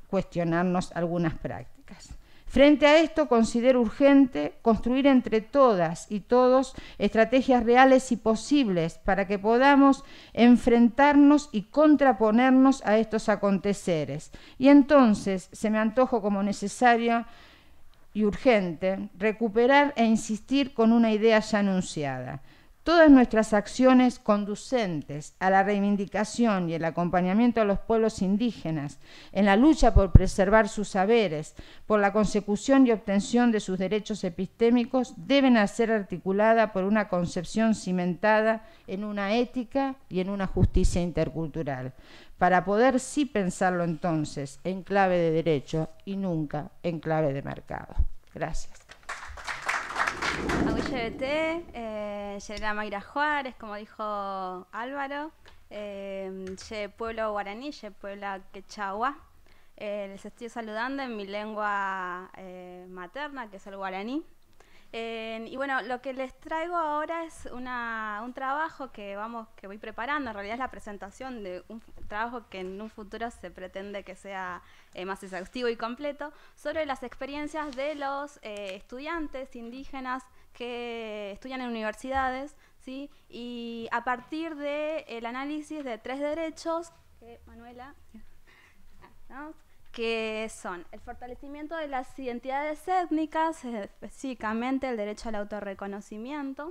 cuestionarnos algunas prácticas. Frente a esto, considero urgente construir entre todas y todos estrategias reales y posibles para que podamos enfrentarnos y contraponernos a estos aconteceres. Y entonces se me antojo como necesario y urgente recuperar e insistir con una idea ya anunciada. Todas nuestras acciones conducentes a la reivindicación y el acompañamiento a los pueblos indígenas en la lucha por preservar sus saberes, por la consecución y obtención de sus derechos epistémicos, deben ser articuladas por una concepción cimentada en una ética y en una justicia intercultural, para poder sí pensarlo entonces en clave de derecho y nunca en clave de mercado. Gracias. AUYBT, eh, Mayra Juárez, como dijo Álvaro, eh, pueblo guaraní, ye pueblo quechagua. Eh, les estoy saludando en mi lengua eh, materna, que es el guaraní y bueno, lo que les traigo ahora es un trabajo que vamos, que voy preparando. En realidad es la presentación de un trabajo que en un futuro se pretende que sea eh, más exhaustivo y completo sobre las experiencias de los eh, estudiantes indígenas que estudian en universidades, ¿sí? Y a partir del el análisis de tres derechos Manuela ¿no? que son el fortalecimiento de las identidades étnicas, específicamente el derecho al autorreconocimiento,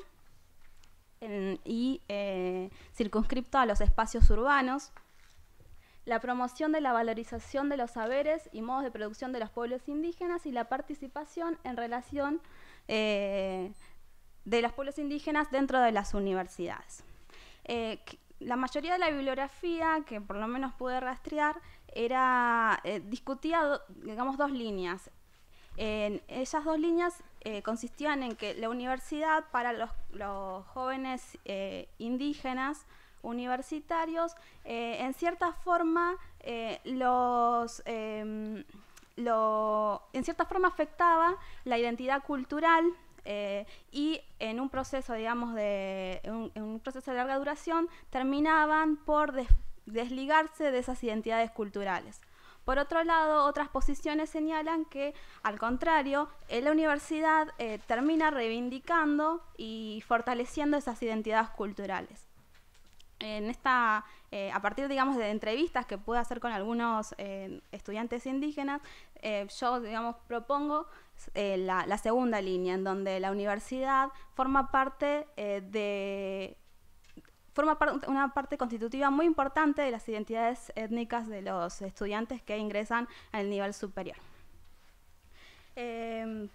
y eh, circunscripto a los espacios urbanos, la promoción de la valorización de los saberes y modos de producción de los pueblos indígenas y la participación en relación eh, de los pueblos indígenas dentro de las universidades. Eh, la mayoría de la bibliografía que por lo menos pude rastrear era eh, discutía, digamos, dos líneas. En esas dos líneas eh, consistían en que la universidad para los, jóvenes eh, indígenas universitarios, en cierta forma, los em, lo, en cierta forma afectaba la identidad cultural y en un proceso, digamos, de un, un proceso de larga duración, terminaban por, desligarse de esas identidades culturales. Por otro lado, otras posiciones señalan que, al contrario, la universidad eh, termina reivindicando y fortaleciendo esas identidades culturales. En esta, eh, a partir, digamos, de entrevistas que pude hacer con algunos eh, estudiantes indígenas, yo, digamos, propongo la, segunda línea, en donde la universidad forma parte de forma una parte constitutiva muy importante de las identidades étnicas de los estudiantes que ingresan al nivel superior. Em,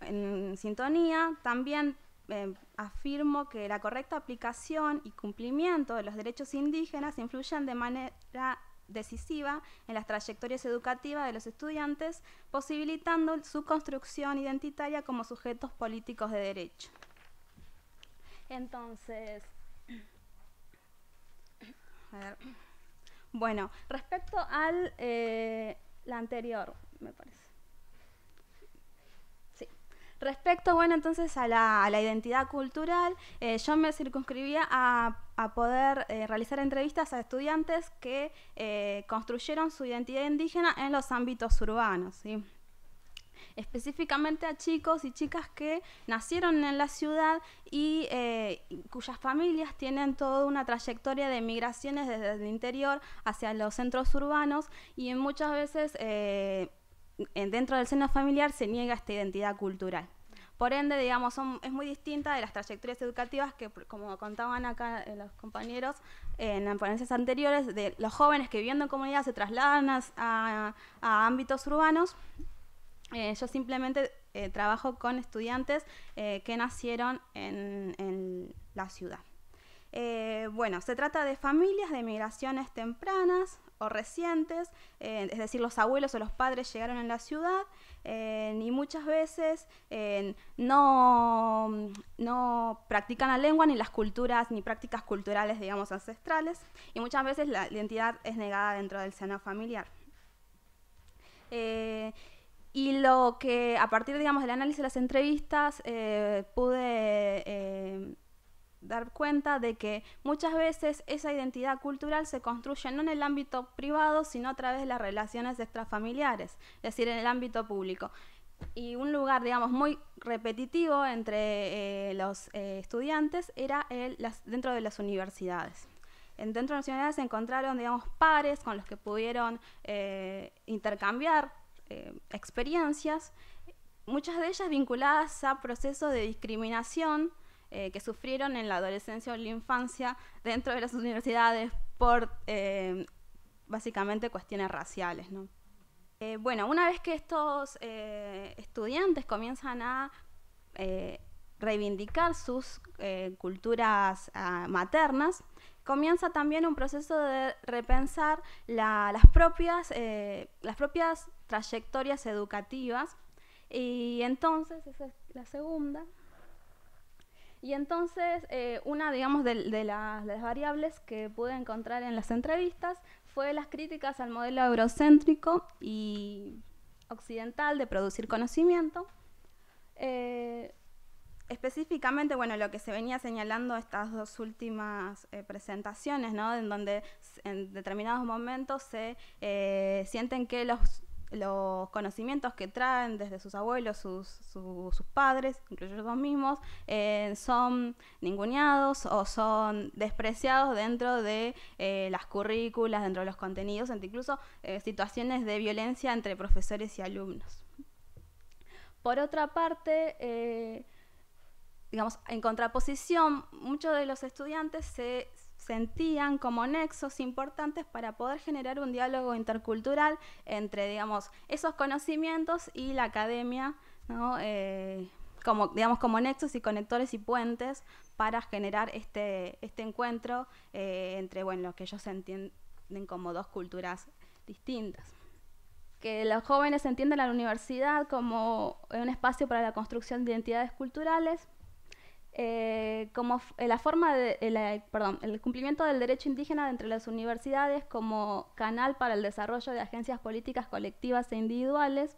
en sintonía, también em, afirmo que la correcta aplicación y cumplimiento de los derechos indígenas influyen de manera decisiva en las trayectorias educativas de los estudiantes, posibilitando su construcción identitaria como sujetos políticos de derecho. Entonces, bueno, respecto al eh, la anterior, me parece. Sí. Respecto, bueno, entonces a la, identidad cultural, eh, yo me circunscribía a, poder eh, realizar entrevistas a estudiantes que construyeron su identidad indígena en los ámbitos urbanos, ¿sí? específicamente a chicos y chicas que nacieron en la ciudad eh, y cuyas familias tienen toda una trayectoria de migraciones desde el interior hacia los centros urbanos y muchas veces eh, dentro del seno familiar se niega esta identidad cultural. Por ende, digamos, es muy distinta de las trayectorias educativas que, como contaban acá eh, los compañeros en las ponencias anteriores, de los jóvenes que viviendo en comunidad se trasladan a ámbitos urbanos eh, yo simplemente eh, trabajo con estudiantes eh, que nacieron en, la ciudad. bueno, se trata de familias de migraciones tempranas o recientes, es decir, los abuelos o los padres llegaron en la ciudad y muchas veces no, practican la lengua ni las culturas ni prácticas culturales, digamos, ancestrales y muchas veces la identidad es negada dentro del seno familiar. Y lo que a partir, del análisis de las entrevistas eh, pude eh, dar cuenta de que muchas veces esa identidad cultural se construye no en el ámbito privado, sino a través de las relaciones extrafamiliares, es decir, en el ámbito público. Y un lugar, digamos, muy repetitivo entre eh, los estudiantes era dentro de las universidades. En dentro de las universidades se encontraron, digamos, pares con los que pudieron intercambiar eh, experiencias, muchas de ellas vinculadas a procesos de discriminación eh, que sufrieron en la adolescencia o en la infancia dentro de las universidades por eh, básicamente cuestiones raciales. bueno, una vez que estos estudiantes comienzan a reivindicar sus culturas ah, maternas, comienza también un proceso de repensar las, propias, las propias trayectorias educativas. Y entonces, esa es la segunda. Y entonces, eh, una, digamos, de, las variables que pude encontrar en las entrevistas fue las críticas al modelo eurocéntrico y occidental de producir conocimiento. Eh, específicamente, bueno, lo que se venía señalando estas dos últimas eh, presentaciones, ¿no? En donde en determinados momentos se sienten que los los conocimientos que traen desde sus abuelos, sus, padres, incluidos ellos mismos, eh, son ninguneados o son despreciados dentro de eh, las currículas, dentro de los contenidos, incluso eh, situaciones de violencia entre profesores y alumnos. Por otra parte, digamos, en contraposición, muchos de los estudiantes se, sentían como nexos importantes para poder generar un diálogo intercultural entre, esos conocimientos y la academia, eh, como, digamos, como nexos y conectores y puentes para generar este, este encuentro eh, entre, lo que ellos entienden como dos culturas distintas que los jóvenes entiendan la universidad como un espacio para la construcción de identidades culturales, eh, como eh, la forma el, eh, el cumplimiento del derecho indígena entre las universidades como canal para el desarrollo de agencias políticas colectivas e individuales.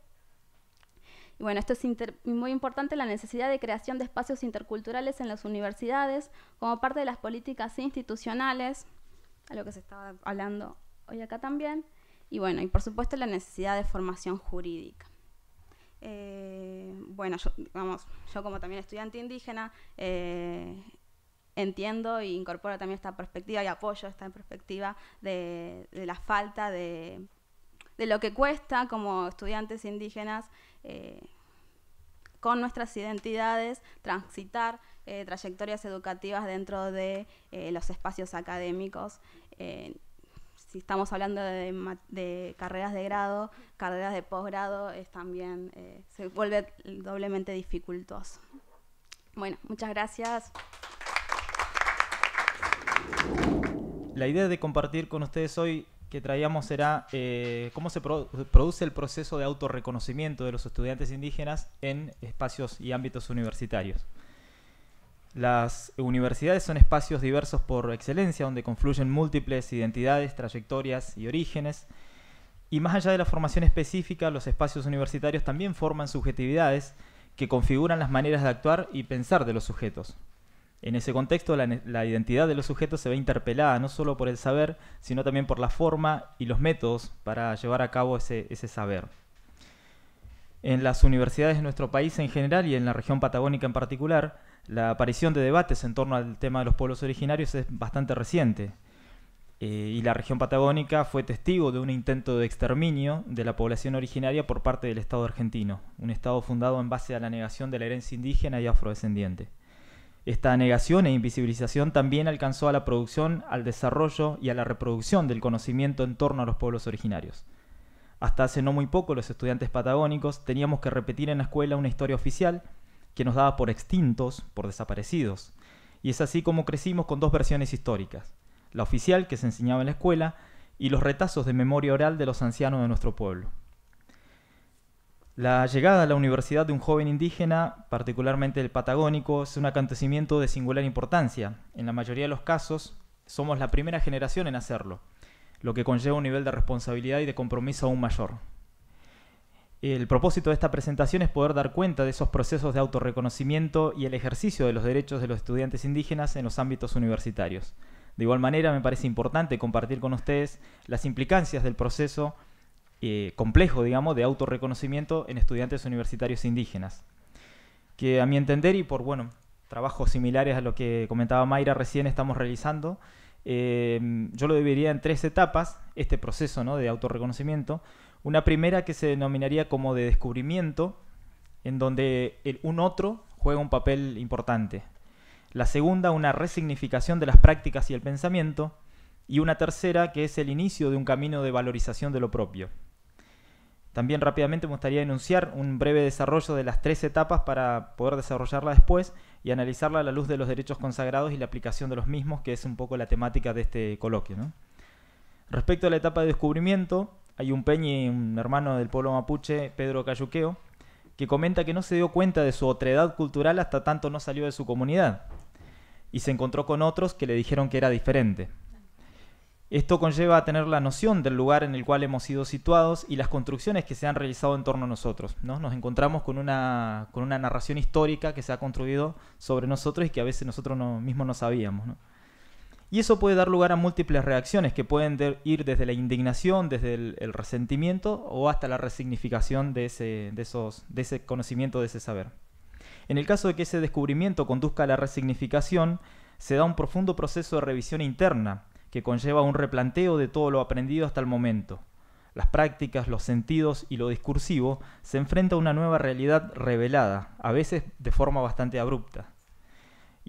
Y bueno, esto es muy importante, la necesidad de creación de espacios interculturales en las universidades como parte de las políticas institucionales, a lo que se estaba hablando hoy acá también. Y bueno, y por supuesto la necesidad de formación jurídica. Eh, bueno, yo, yo como también estudiante indígena, eh, entiendo e incorporo también esta perspectiva y apoyo esta perspectiva de, la falta de, lo que cuesta como estudiantes indígenas eh, con nuestras identidades transitar trayectorias educativas dentro de los espacios académicos si estamos hablando de, carreras de grado, carreras de posgrado, es también, eh, se vuelve doblemente dificultoso. Bueno, muchas gracias. La idea de compartir con ustedes hoy que traíamos era eh, cómo se produce el proceso de autorreconocimiento de los estudiantes indígenas en espacios y ámbitos universitarios. Las universidades son espacios diversos por excelencia donde confluyen múltiples identidades, trayectorias y orígenes. Y más allá de la formación específica, los espacios universitarios también forman subjetividades que configuran las maneras de actuar y pensar de los sujetos. En ese contexto, la, identidad de los sujetos se ve interpelada no solo por el saber, sino también por la forma y los métodos para llevar a cabo ese saber. En las universidades de nuestro país en general y en la región patagónica en particular, la aparición de debates en torno al tema de los pueblos originarios es bastante reciente. Eh, y la región patagónica fue testigo de un intento de exterminio de la población originaria por parte del Estado argentino, un Estado fundado en base a la negación de la herencia indígena y afrodescendiente. Esta negación e invisibilización también alcanzó a la producción, al desarrollo y a la reproducción del conocimiento en torno a los pueblos originarios. Hasta hace no muy poco los estudiantes patagónicos teníamos que repetir en la escuela una historia oficial que nos daba por extintos, por desaparecidos. Y es así como crecimos con dos versiones históricas, la oficial que se enseñaba en la escuela y los retazos de memoria oral de los ancianos de nuestro pueblo. La llegada a la universidad de un joven indígena, particularmente el patagónico, es un acontecimiento de singular importancia. En la mayoría de los casos, somos la primera generación en hacerlo, lo que conlleva un nivel de responsabilidad y de compromiso aún mayor. El propósito de esta presentación es poder dar cuenta de esos procesos de autorreconocimiento y el ejercicio de los derechos de los estudiantes indígenas en los ámbitos universitarios. De igual manera, me parece importante compartir con ustedes las implicancias del proceso eh, complejo, digamos, de autorreconocimiento en estudiantes universitarios indígenas. Que a mi entender y por, bueno, trabajos similares a lo que comentaba Mayra recién estamos realizando, eh, yo lo dividiría en tres etapas, este proceso ¿no? de autorreconocimiento. Una primera que se denominaría como de descubrimiento, en donde el, un otro juega un papel importante. La segunda, una resignificación de las prácticas y el pensamiento. Y una tercera, que es el inicio de un camino de valorización de lo propio. También rápidamente me gustaría enunciar un breve desarrollo de las tres etapas para poder desarrollarla después y analizarla a la luz de los derechos consagrados y la aplicación de los mismos, que es un poco la temática de este coloquio. Respecto a la etapa de descubrimiento, hay un peñi, un hermano del pueblo mapuche, Pedro Cayuqueo, que comenta que no se dio cuenta de su otredad cultural hasta tanto no salió de su comunidad y se encontró con otros que le dijeron que era diferente. Esto conlleva a tener la noción del lugar en el cual hemos sido situados y las construcciones que se han realizado en torno a nosotros. Nos encontramos con una, con una narración histórica que se ha construido sobre nosotros y que a veces nosotros mismos no sabíamos. Y eso puede dar lugar a múltiples reacciones que pueden ir desde la indignación, desde el, resentimiento o hasta la resignificación de ese, de ese conocimiento, de ese saber. En el caso de que ese descubrimiento conduzca a la resignificación, se da un profundo proceso de revisión interna que conlleva un replanteo de todo lo aprendido hasta el momento. Las prácticas, los sentidos y lo discursivo se enfrenta a una nueva realidad revelada, a veces de forma bastante abrupta.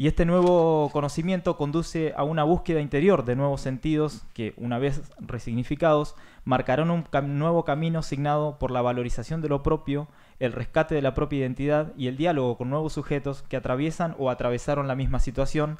Y este nuevo conocimiento conduce a una búsqueda interior de nuevos sentidos que, una vez resignificados, marcaron un nuevo camino signado por la valorización de lo propio, el rescate de la propia identidad y el diálogo con nuevos sujetos que atraviesan o atravesaron la misma situación,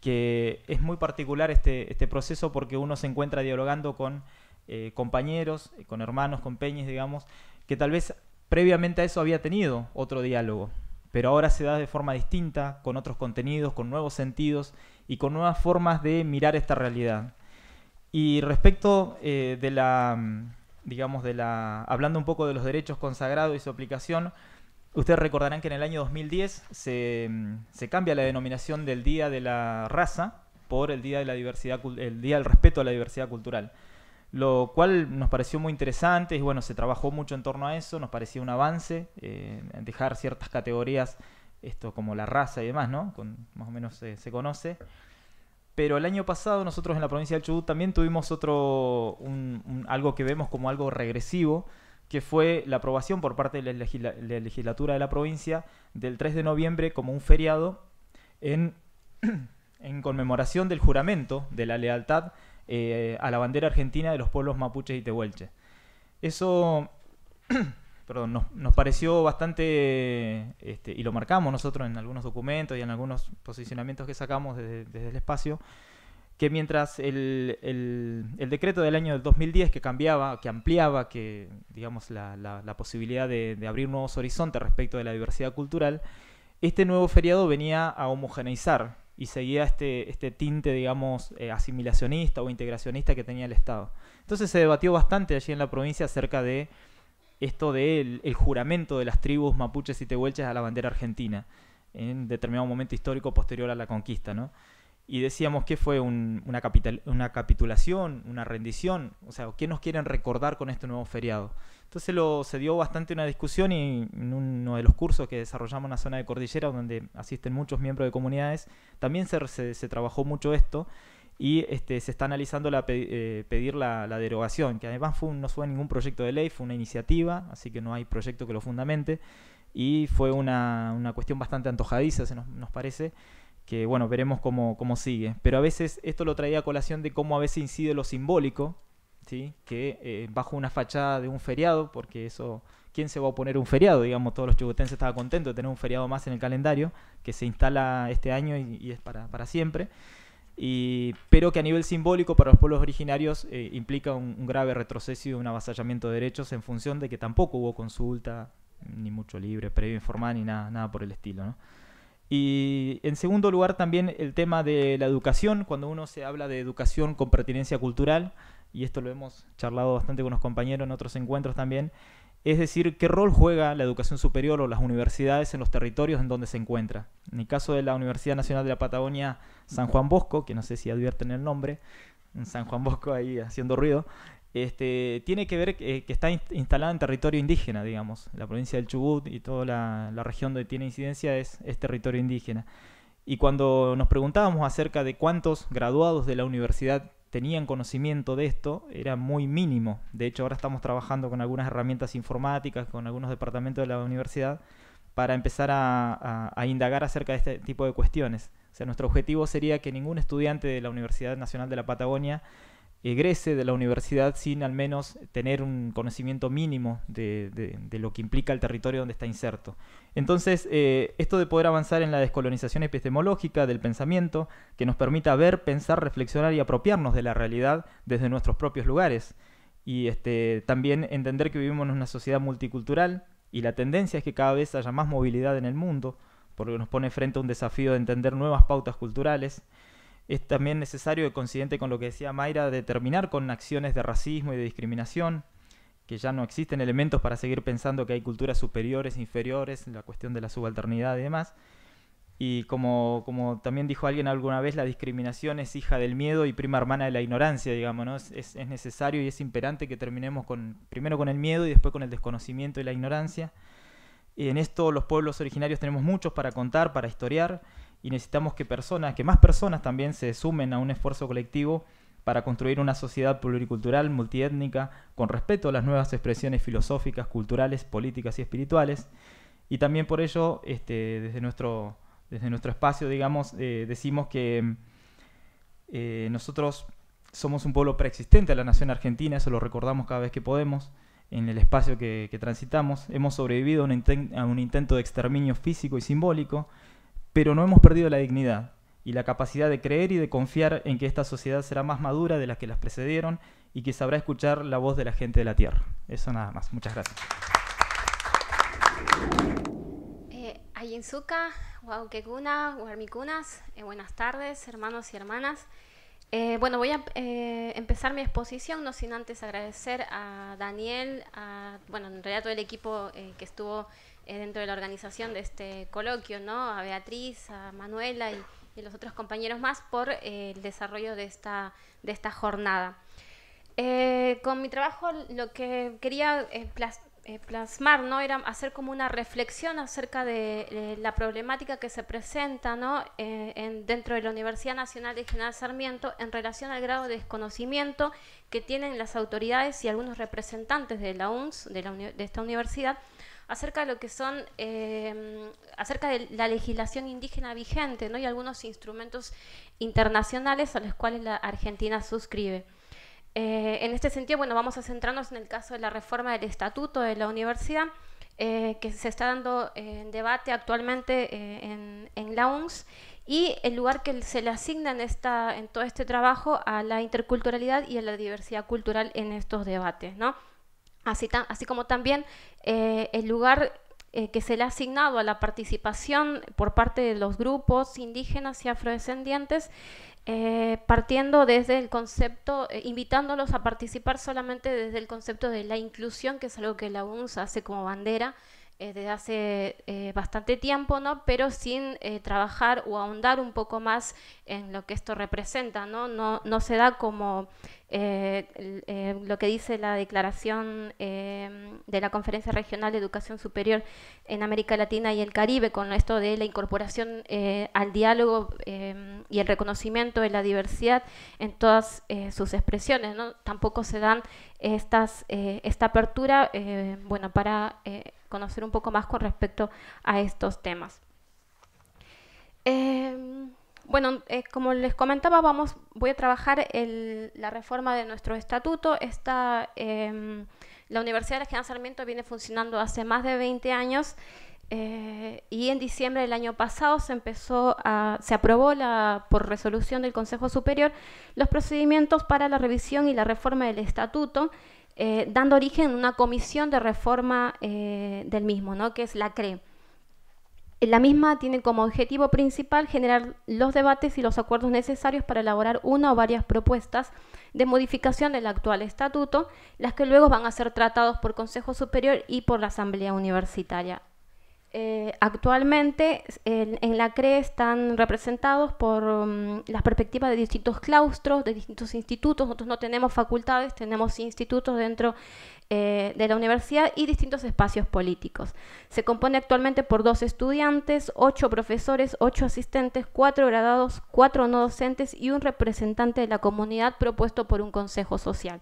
que es muy particular este, este proceso porque uno se encuentra dialogando con eh, compañeros, con hermanos, con peñes, digamos, que tal vez previamente a eso había tenido otro diálogo pero ahora se da de forma distinta, con otros contenidos, con nuevos sentidos y con nuevas formas de mirar esta realidad. Y respecto eh, de la, mm, digamos, de la, hablando un poco de los derechos consagrados y su aplicación, ustedes recordarán que en el año 2010 mm, se, cambia la denominación del Día de la Raza por el Día, de la el Día del Respeto a la Diversidad Cultural lo cual nos pareció muy interesante y bueno, se trabajó mucho en torno a eso, nos parecía un avance, eh, dejar ciertas categorías, esto como la raza y demás, ¿no? más o menos eh, se conoce. Pero el año pasado nosotros en la provincia del Chudú también tuvimos otro, algo que vemos como algo regresivo, que fue la aprobación por parte de la, legislatura de la provincia del 3 de noviembre como un feriado en conmemoración del juramento de la lealtad eh, a la bandera argentina de los pueblos mapuches y Tehuelche. Eso perdón, nos, pareció bastante, este, y lo marcamos nosotros en algunos documentos y en algunos posicionamientos que sacamos desde, el espacio, que mientras el, decreto del año 2010 que cambiaba, que ampliaba, que digamos la, posibilidad de, abrir nuevos horizontes respecto de la diversidad cultural, este nuevo feriado venía a homogeneizar y seguía este, este tinte, digamos, eh, asimilacionista o integracionista que tenía el Estado. Entonces se debatió bastante allí en la provincia acerca de esto del el juramento de las tribus mapuches y tehuelches a la bandera argentina, en determinado momento histórico posterior a la conquista, ¿no? Y decíamos que fue una, una capitulación, una rendición, o sea, ¿qué nos quieren recordar con este nuevo feriado? Entonces se dio bastante una discusión y en uno de los cursos que desarrollamos en la zona de Cordillera, donde asisten muchos miembros de comunidades, también se, trabajó mucho esto y este, se está analizando la, eh, pedir la, derogación, que además no fue ningún proyecto de ley, fue una iniciativa, así que no hay proyecto que lo fundamente y fue una, cuestión bastante antojadiza, se nos, parece que bueno, veremos cómo, cómo sigue. Pero a veces esto lo traía a colación de cómo a veces incide lo simbólico que eh, bajo una fachada de un feriado, porque eso, ¿quién se va a oponer a un feriado? Digamos, todos los chibutenses estaban contentos de tener un feriado más en el calendario, que se instala este año y, es para, siempre. pero que a nivel simbólico para los pueblos originarios eh, implica un, grave retroceso y un avasallamiento de derechos en función de que tampoco hubo consulta, ni mucho libre, previo informal, ni nada, nada por el estilo. Y en segundo lugar también el tema de la educación, cuando uno se habla de educación con pertinencia cultural, y esto lo hemos charlado bastante con los compañeros en otros encuentros también, es decir, qué rol juega la educación superior o las universidades en los territorios en donde se encuentra. En el caso de la Universidad Nacional de la Patagonia San Juan Bosco, que no sé si advierten el nombre, San Juan Bosco ahí haciendo ruido, este, tiene que ver eh, que está instalada en territorio indígena, digamos. La provincia del Chubut y toda la, región donde tiene incidencia es territorio indígena. Y cuando nos preguntábamos acerca de cuántos graduados de la universidad tenían conocimiento de esto era muy mínimo. De hecho, ahora estamos trabajando con algunas herramientas informáticas, con algunos departamentos de la universidad, para empezar a, indagar acerca de este tipo de cuestiones. O sea, nuestro objetivo sería que ningún estudiante de la Universidad Nacional de la Patagonia egrese de la universidad sin al menos tener un conocimiento mínimo de, lo que implica el territorio donde está inserto. Entonces, eh, esto de poder avanzar en la descolonización epistemológica del pensamiento, que nos permita ver, pensar, reflexionar y apropiarnos de la realidad desde nuestros propios lugares. Y este, también entender que vivimos en una sociedad multicultural y la tendencia es que cada vez haya más movilidad en el mundo, porque nos pone frente a un desafío de entender nuevas pautas culturales es también necesario, y coincidente con lo que decía Mayra, de terminar con acciones de racismo y de discriminación, que ya no existen elementos para seguir pensando que hay culturas superiores, inferiores, la cuestión de la subalternidad y demás. Y como, también dijo alguien alguna vez, la discriminación es hija del miedo y prima hermana de la ignorancia, digamos, Es, necesario y es imperante que terminemos con, primero con el miedo y después con el desconocimiento y la ignorancia. Y en esto los pueblos originarios tenemos muchos para contar, para historiar y necesitamos que personas, que más personas también se sumen a un esfuerzo colectivo para construir una sociedad pluricultural, multiétnica, con respeto a las nuevas expresiones filosóficas, culturales, políticas y espirituales. Y también por ello, este, desde, nuestro, desde nuestro espacio, digamos, eh, decimos que eh, nosotros somos un pueblo preexistente a la nación argentina, eso lo recordamos cada vez que podemos, en el espacio que, transitamos. Hemos sobrevivido a un intento de exterminio físico y simbólico pero no hemos perdido la dignidad y la capacidad de creer y de confiar en que esta sociedad será más madura de las que las precedieron y que sabrá escuchar la voz de la gente de la Tierra. Eso nada más. Muchas gracias. Eh, Ayinzuka, Guarmicunas, eh, buenas tardes, hermanos y hermanas. Eh, bueno, voy a eh, empezar mi exposición, no sin antes agradecer a Daniel, bueno, en realidad todo el equipo que estuvo eh, dentro de la organización de este coloquio, ¿no? A Beatriz, a Manuela y, los otros compañeros más por eh, el desarrollo de esta, de esta jornada. Eh, con mi trabajo lo que quería plasmar ¿no? era hacer como una reflexión acerca de, la problemática que se presenta ¿no? en, dentro de la Universidad Nacional de General Sarmiento en relación al grado de desconocimiento que tienen las autoridades y algunos representantes de la UNS, de esta universidad, acerca de lo que son, eh, acerca de la legislación indígena vigente ¿no? y algunos instrumentos internacionales a los cuales la Argentina suscribe. Eh, en este sentido, bueno, vamos a centrarnos en el caso de la reforma del estatuto de la universidad, eh, que se está dando en debate actualmente en, la UNS y el lugar que se le asigna en, en todo este trabajo a la interculturalidad y a la diversidad cultural en estos debates. ¿no? Así, como también eh, el lugar eh, que se le ha asignado a la participación por parte de los grupos indígenas y afrodescendientes, eh, partiendo desde el concepto, invitándolos a participar solamente desde el concepto de la inclusión, que es algo que la UNSA hace como bandera desde hace eh, bastante tiempo, ¿no? Pero sin eh, trabajar o ahondar un poco más en lo que esto representa, ¿no? No, no se da como eh, lo que dice la declaración em, de la Conferencia Regional de Educación Superior en América Latina y el Caribe con esto de la incorporación al diálogo em, y el reconocimiento de la diversidad en todas sus expresiones, ¿no? Tampoco se dan estas, esta apertura, para conocer un poco más con respecto a estos temas. Eh, bueno, eh, como les comentaba, vamos, voy a trabajar el, la reforma de nuestro estatuto. Esta, em, la Universidad de General Sarmiento viene funcionando hace más de 20 años eh, y en diciembre del año pasado se empezó a, se aprobó la, por resolución del Consejo Superior los procedimientos para la revisión y la reforma del estatuto eh, dando origen a una comisión de reforma eh, del mismo, ¿no? que es la CRE. La misma tiene como objetivo principal generar los debates y los acuerdos necesarios para elaborar una o varias propuestas de modificación del actual estatuto, las que luego van a ser tratados por Consejo Superior y por la Asamblea Universitaria. Eh, actualmente en, la CRE están representados por mm, las perspectivas de distintos claustros, de distintos institutos. Nosotros no tenemos facultades, tenemos institutos dentro eh, de la universidad y distintos espacios políticos. Se compone actualmente por dos estudiantes, ocho profesores, ocho asistentes, cuatro graduados, cuatro no docentes y un representante de la comunidad propuesto por un consejo social.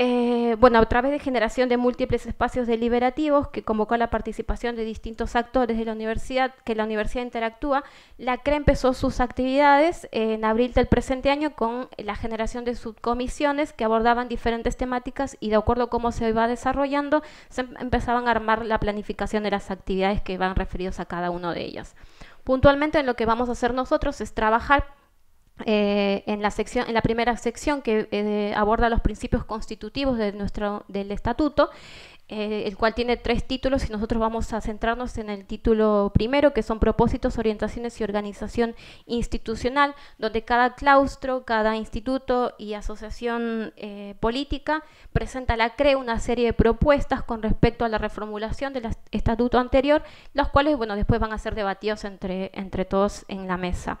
Eh, bueno, a través de generación de múltiples espacios deliberativos que convocó la participación de distintos actores de la universidad, que la universidad interactúa, la CRE empezó sus actividades en abril del presente año con la generación de subcomisiones que abordaban diferentes temáticas y de acuerdo a cómo se iba desarrollando, se em-, empezaban a armar la planificación de las actividades que van referidos a cada uno de ellas. Puntualmente en lo que vamos a hacer nosotros es trabajar eh, en, la sección, en la primera sección que eh, aborda los principios constitutivos de nuestro, del estatuto, eh, el cual tiene tres títulos y nosotros vamos a centrarnos en el título primero, que son propósitos, orientaciones y organización institucional, donde cada claustro, cada instituto y asociación política presenta la CRE una serie de propuestas con respecto a la reformulación del estatuto anterior, los cuales bueno, después van a ser debatidos entre, entre todos en la mesa.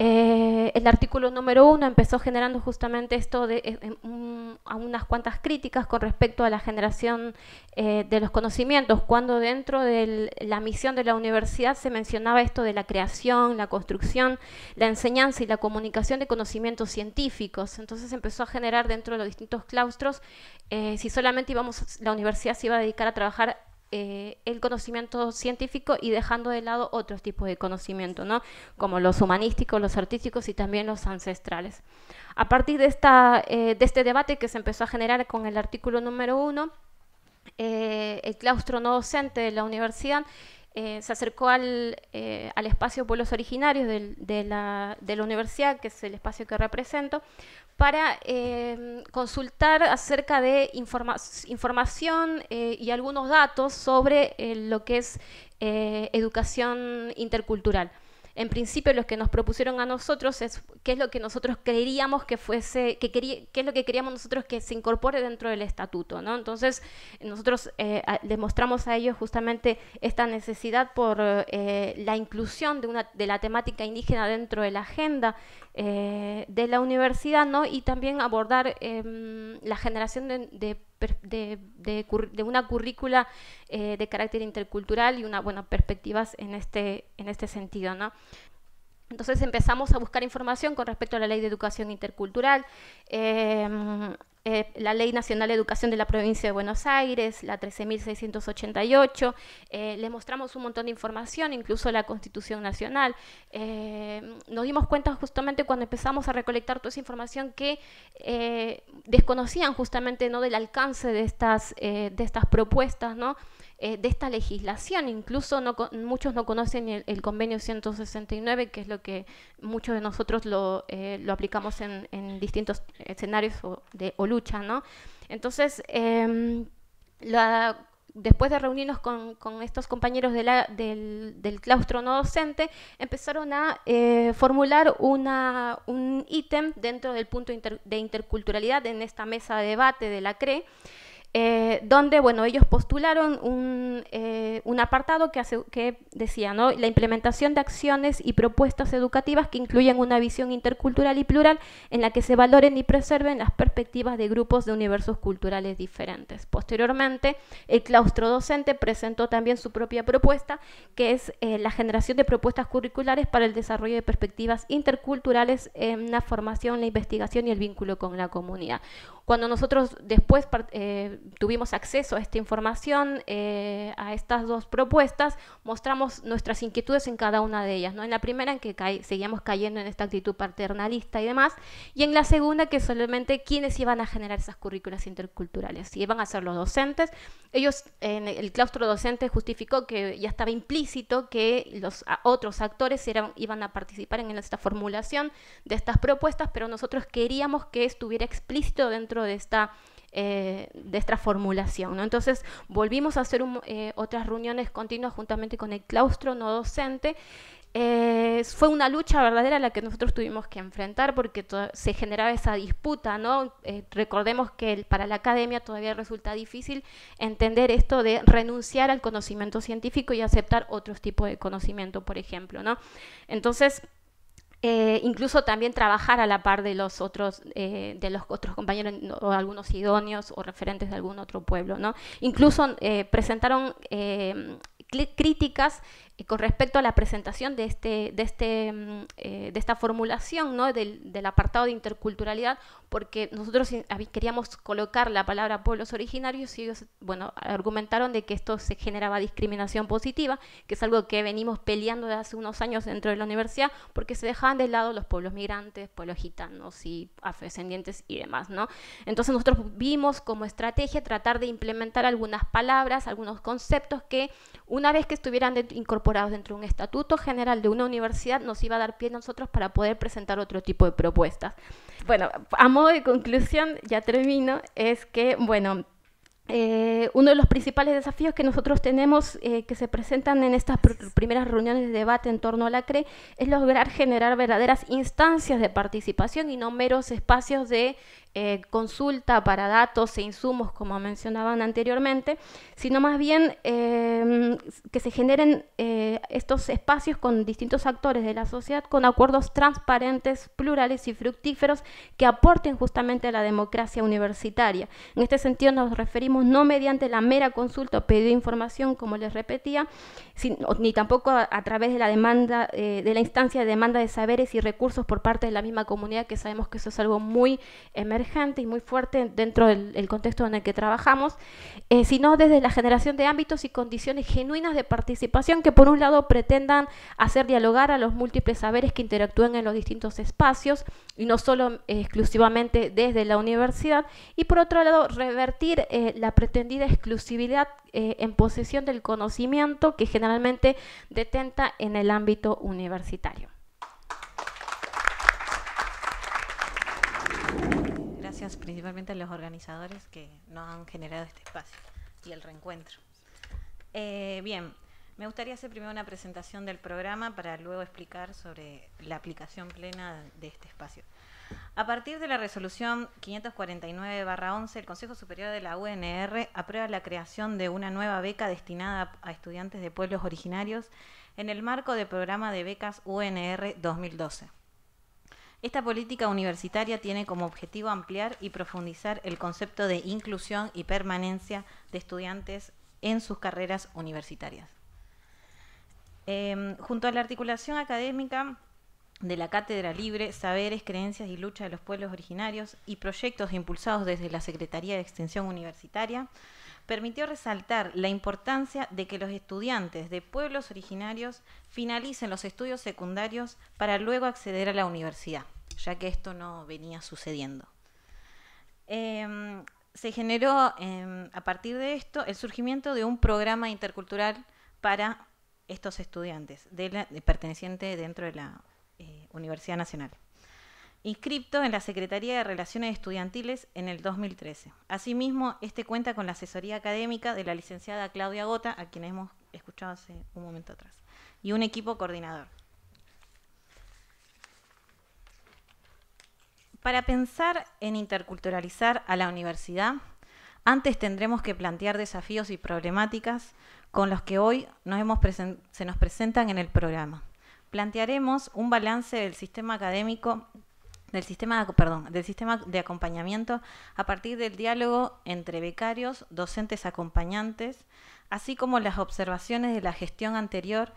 Eh, el artículo número uno empezó generando justamente esto de eh, em, a unas cuantas críticas con respecto a la generación eh, de los conocimientos, cuando dentro de la misión de la universidad se mencionaba esto de la creación, la construcción, la enseñanza y la comunicación de conocimientos científicos. Entonces empezó a generar dentro de los distintos claustros si solamente íbamos, la universidad se iba a dedicar a trabajar eh, el conocimiento científico y dejando de lado otros tipos de conocimiento, como los humanísticos, los artísticos y también los ancestrales. A partir de, esta, eh, de este debate que se empezó a generar con el artículo número uno, eh, el claustro no docente de la universidad se acercó al, eh, al, espacio Pueblos Originarios de, la, de, la, universidad, que es el espacio que represento, para em, consultar acerca de información eh, y algunos datos sobre eh, lo que es eh, educación intercultural en principio los que nos propusieron a nosotros es qué es lo que nosotros creeríamos que fuese, que qué es lo que queríamos nosotros que se incorpore dentro del estatuto, ¿no? Entonces nosotros demostramos eh, a ellos justamente esta necesidad por eh, la inclusión de, una, de la temática indígena dentro de la agenda eh, de la universidad, ¿no? Y también abordar em, la generación de de, una currícula eh, de carácter intercultural y una buena perspectivas en este, en este sentido. ¿no? Entonces empezamos a buscar información con respecto a la ley de educación intercultural, em, eh, la ley nacional de educación de la provincia de Buenos Aires, la 13.688. Eh, le mostramos un montón de información, incluso la constitución nacional. Em, nos dimos cuenta justamente cuando empezamos a recolectar toda esa información que eh, desconocían justamente ¿no? del alcance de estas, eh, de estas propuestas, ¿no? Eh, de esta legislación. Incluso muchos no conocen el, convenio 169, que es lo que muchos de nosotros lo, eh, aplicamos en, distintos escenarios o, de, lucha. Entonces, em, después de reunirnos con, estos compañeros del, claustro no docente, empezaron a eh, formular un ítem dentro del punto de interculturalidad en esta mesa de debate de la CRE. Eh, donde bueno, ellos postularon un, eh, un apartado que, hace, que decía ¿no? la implementación de acciones y propuestas educativas que incluyen una visión intercultural y plural en la que se valoren y preserven las perspectivas de grupos de universos culturales diferentes. Posteriormente, el claustro docente presentó también su propia propuesta, que es eh, la generación de propuestas curriculares para el desarrollo de perspectivas interculturales en la formación, la investigación y el vínculo con la comunidad. Cuando nosotros después eh, tuvimos acceso a esta información, eh, a estas dos propuestas, mostramos nuestras inquietudes en cada una de ellas. ¿no? En la primera, en que seguíamos cayendo en esta actitud paternalista y demás, y en la segunda, que solamente quienes iban a generar esas currículas interculturales, si iban a ser los docentes. Ellos, en el claustro docente, justificó que ya estaba implícito que los otros actores eran, iban a participar en esta formulación de estas propuestas, pero nosotros queríamos que estuviera explícito dentro de esta eh, de esta formulación. Entonces volvimos a hacer eh, otras reuniones continuas juntamente con el claustro no docente. Eh, fue una lucha verdadera la que nosotros tuvimos que enfrentar porque se generaba esa disputa, ¿no? recordemos que para la academia todavía resulta difícil entender esto de renunciar al conocimiento científico y aceptar otros tipos de conocimiento, por ejemplo, ¿no? Entonces, eh, incluso también trabajar a la par de los otros, eh, de los otros compañeros o algunos idóneos o referentes de algún otro pueblo. ¿no? Incluso eh, presentaron críticas eh, con respecto a la presentación de, este, de, este, mm, eh, de esta formulación ¿no? del, del, apartado de interculturalidad, porque nosotros queríamos colocar la palabra pueblos originarios y ellos bueno, argumentaron de que esto se generaba discriminación positiva, que es algo que venimos peleando desde hace unos años dentro de la universidad, porque se dejaban de lado los pueblos migrantes, pueblos gitanos y afrodescendientes y demás. ¿no? Entonces nosotros vimos como estrategia tratar de implementar algunas palabras, algunos conceptos que una vez que estuvieran incorporados dentro de un estatuto general de una universidad, nos iba a dar pie a nosotros para poder presentar otro tipo de propuestas. Bueno, a modo de conclusión, ya termino, es que, bueno, eh, uno de los principales desafíos que nosotros tenemos eh, que se presentan en estas primeras reuniones de debate en torno a la CRE es lograr generar verdaderas instancias de participación y no meros espacios de eh, consulta para datos e insumos, como mencionaban anteriormente, sino más bien em, que se generen eh, estos espacios con distintos actores de la sociedad, con acuerdos transparentes, plurales y fructíferos que aporten justamente a la democracia universitaria. En este sentido nos referimos no mediante la mera consulta o pedido de información, como les repetía, ni tampoco a, través de la demanda, eh, de la instancia de demanda de saberes y recursos por parte de la misma comunidad, que sabemos que eso es algo muy emergente y muy fuerte dentro del contexto en el que trabajamos, eh, sino desde la generación de ámbitos y condiciones genuinas de participación que por un lado pretendan hacer dialogar a los múltiples saberes que interactúan en los distintos espacios y no solo eh, exclusivamente desde la universidad, y por otro lado revertir la pretendida exclusividad en posesión del conocimiento que genera detenta en el ámbito universitario. Gracias principalmente a los organizadores que nos han generado este espacio y el reencuentro. Eh, bien, me gustaría hacer primero una presentación del programa para luego explicar sobre la aplicación plena de este espacio. A partir de la resolución 549-11, el Consejo Superior de la UNR aprueba la creación de una nueva beca destinada a estudiantes de pueblos originarios en el marco del programa de becas UNR 2012. Esta política universitaria tiene como objetivo ampliar y profundizar el concepto de inclusión y permanencia de estudiantes en sus carreras universitarias. Em, junto a la articulación académica, de la Cátedra Libre, Saberes, Creencias y Lucha de los Pueblos Originarios y proyectos impulsados desde la Secretaría de Extensión Universitaria, permitió resaltar la importancia de que los estudiantes de pueblos originarios finalicen los estudios secundarios para luego acceder a la universidad, ya que esto no venía sucediendo. Em, se generó em, a partir de esto el surgimiento de un programa intercultural para estos estudiantes pertenecientes perteneciente dentro de la eh, universidad Nacional. Inscripto en la Secretaría de Relaciones Estudiantiles en el 2013. Asimismo, este cuenta con la asesoría académica de la licenciada Claudia Gota, a quien hemos escuchado hace un momento atrás, y un equipo coordinador. Para pensar en interculturalizar a la universidad, antes tendremos que plantear desafíos y problemáticas con los que hoy se nos presentan en el programa plantearemos un balance del sistema académico del sistema, de acompañamiento a partir del diálogo entre becarios, docentes acompañantes, así como las observaciones de la gestión anterior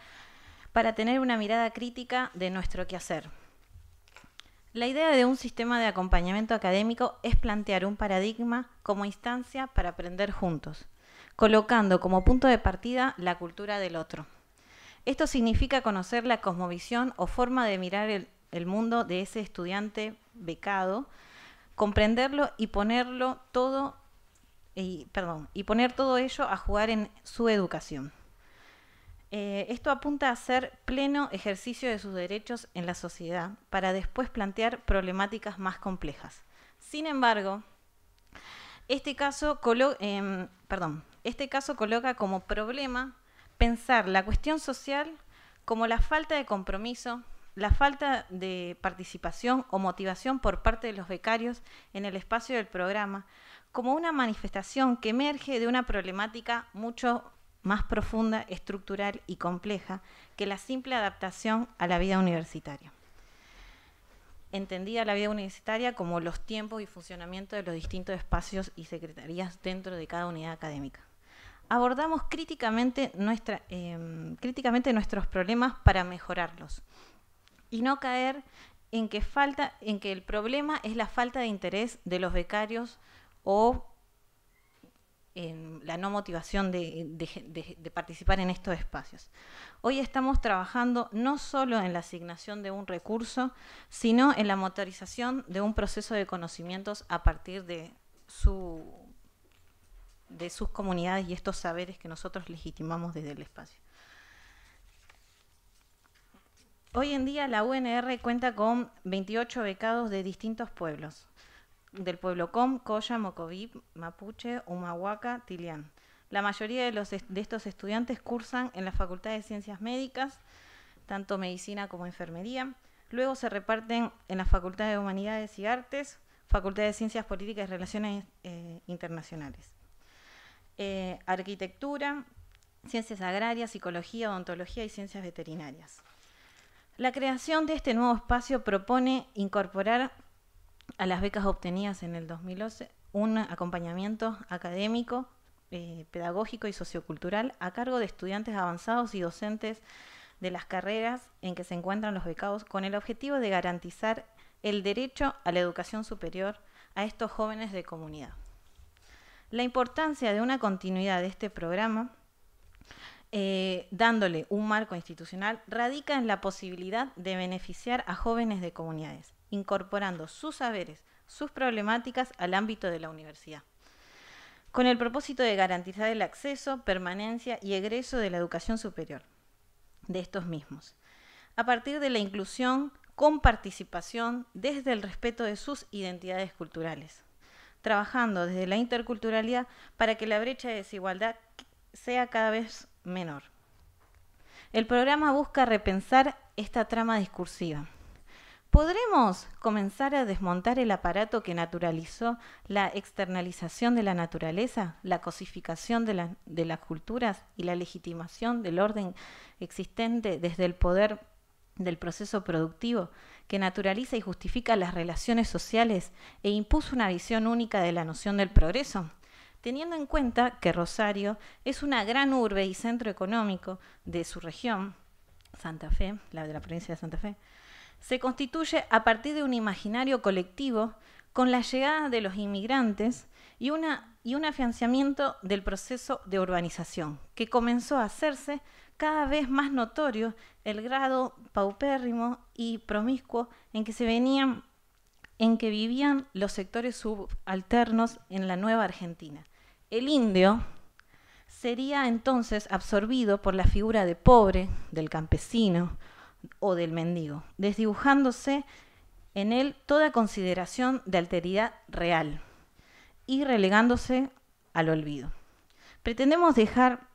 para tener una mirada crítica de nuestro quehacer. La idea de un sistema de acompañamiento académico es plantear un paradigma como instancia para aprender juntos, colocando como punto de partida la cultura del otro. Esto significa conocer la cosmovisión o forma de mirar el, mundo de ese estudiante becado, comprenderlo y ponerlo todo perdón, y poner todo ello a jugar en su educación. Eh, esto apunta a hacer pleno ejercicio de sus derechos en la sociedad para después plantear problemáticas más complejas. Sin embargo, este caso, em, perdón, este caso coloca como problema pensar la cuestión social como la falta de compromiso, la falta de participación o motivación por parte de los becarios en el espacio del programa, como una manifestación que emerge de una problemática mucho más profunda, estructural y compleja que la simple adaptación a la vida universitaria. Entendida la vida universitaria como los tiempos y funcionamiento de los distintos espacios y secretarías dentro de cada unidad académica abordamos críticamente, nuestra, em, críticamente nuestros problemas para mejorarlos y no caer en que, falta, en que el problema es la falta de interés de los becarios o en la no motivación de, de, participar en estos espacios. Hoy estamos trabajando no solo en la asignación de un recurso, sino en la motorización de un proceso de conocimientos a partir de su de sus comunidades y estos saberes que nosotros legitimamos desde el espacio. Hoy en día la UNR cuenta con 28 becados de distintos pueblos, del pueblo Com, Coya, Mocoví, Mapuche, Umahuaca, Tilián. La mayoría de, estos estudiantes cursan en la Facultad de Ciencias Médicas, tanto medicina como enfermería. Luego se reparten en la Facultad de Humanidades y Artes, Facultad de Ciencias Políticas y Relaciones eh, Internacionales. Eh, arquitectura, ciencias agrarias, psicología, odontología y ciencias veterinarias. La creación de este nuevo espacio propone incorporar a las becas obtenidas en el 2011 un acompañamiento académico, eh, pedagógico y sociocultural a cargo de estudiantes avanzados y docentes de las carreras en que se encuentran los becados con el objetivo de garantizar el derecho a la educación superior a estos jóvenes de comunidad la importancia de una continuidad de este programa, eh, dándole un marco institucional, radica en la posibilidad de beneficiar a jóvenes de comunidades, incorporando sus saberes, sus problemáticas al ámbito de la universidad con el propósito de garantizar el acceso, permanencia y egreso de la educación superior de estos mismos, a partir de la inclusión con participación desde el respeto de sus identidades culturales trabajando desde la interculturalidad para que la brecha de desigualdad sea cada vez menor. El programa busca repensar esta trama discursiva. ¿Podremos comenzar a desmontar el aparato que naturalizó la externalización de la naturaleza, la cosificación de, las culturas y la legitimación del orden existente desde el poder del proceso productivo que naturaliza y justifica las relaciones sociales e impuso una visión única de la noción del progreso, teniendo en cuenta que Rosario es una gran urbe y centro económico de su región, Santa Fe, la de la provincia de Santa Fe, se constituye a partir de un imaginario colectivo con la llegada de los inmigrantes y, una, y un afianzamiento del proceso de urbanización, que comenzó a hacerse cada vez más notorio el grado paupérrimo y promiscuo en que se venían en que vivían los sectores subalternos en la nueva Argentina. El indio sería entonces absorbido por la figura de pobre, del campesino o del mendigo, desdibujándose en él toda consideración de alteridad real y relegándose al olvido. Pretendemos dejar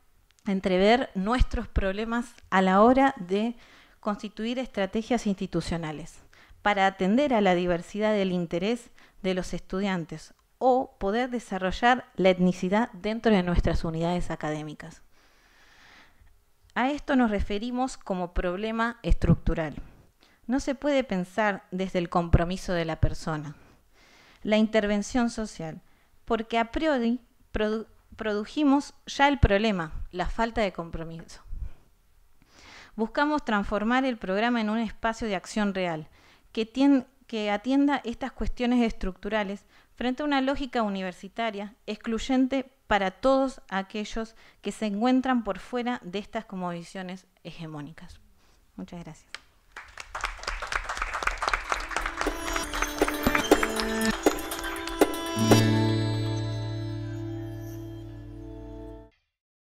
entrever nuestros problemas a la hora de constituir estrategias institucionales para atender a la diversidad del interés de los estudiantes o poder desarrollar la etnicidad dentro de nuestras unidades académicas. A esto nos referimos como problema estructural. No se puede pensar desde el compromiso de la persona. La intervención social, porque a priori produjimos ya el problema, la falta de compromiso. Buscamos transformar el programa en un espacio de acción real, que, atienda estas cuestiones estructurales frente a una lógica universitaria excluyente para todos aquellos que se encuentran por fuera de estas como visiones hegemónicas. Muchas gracias.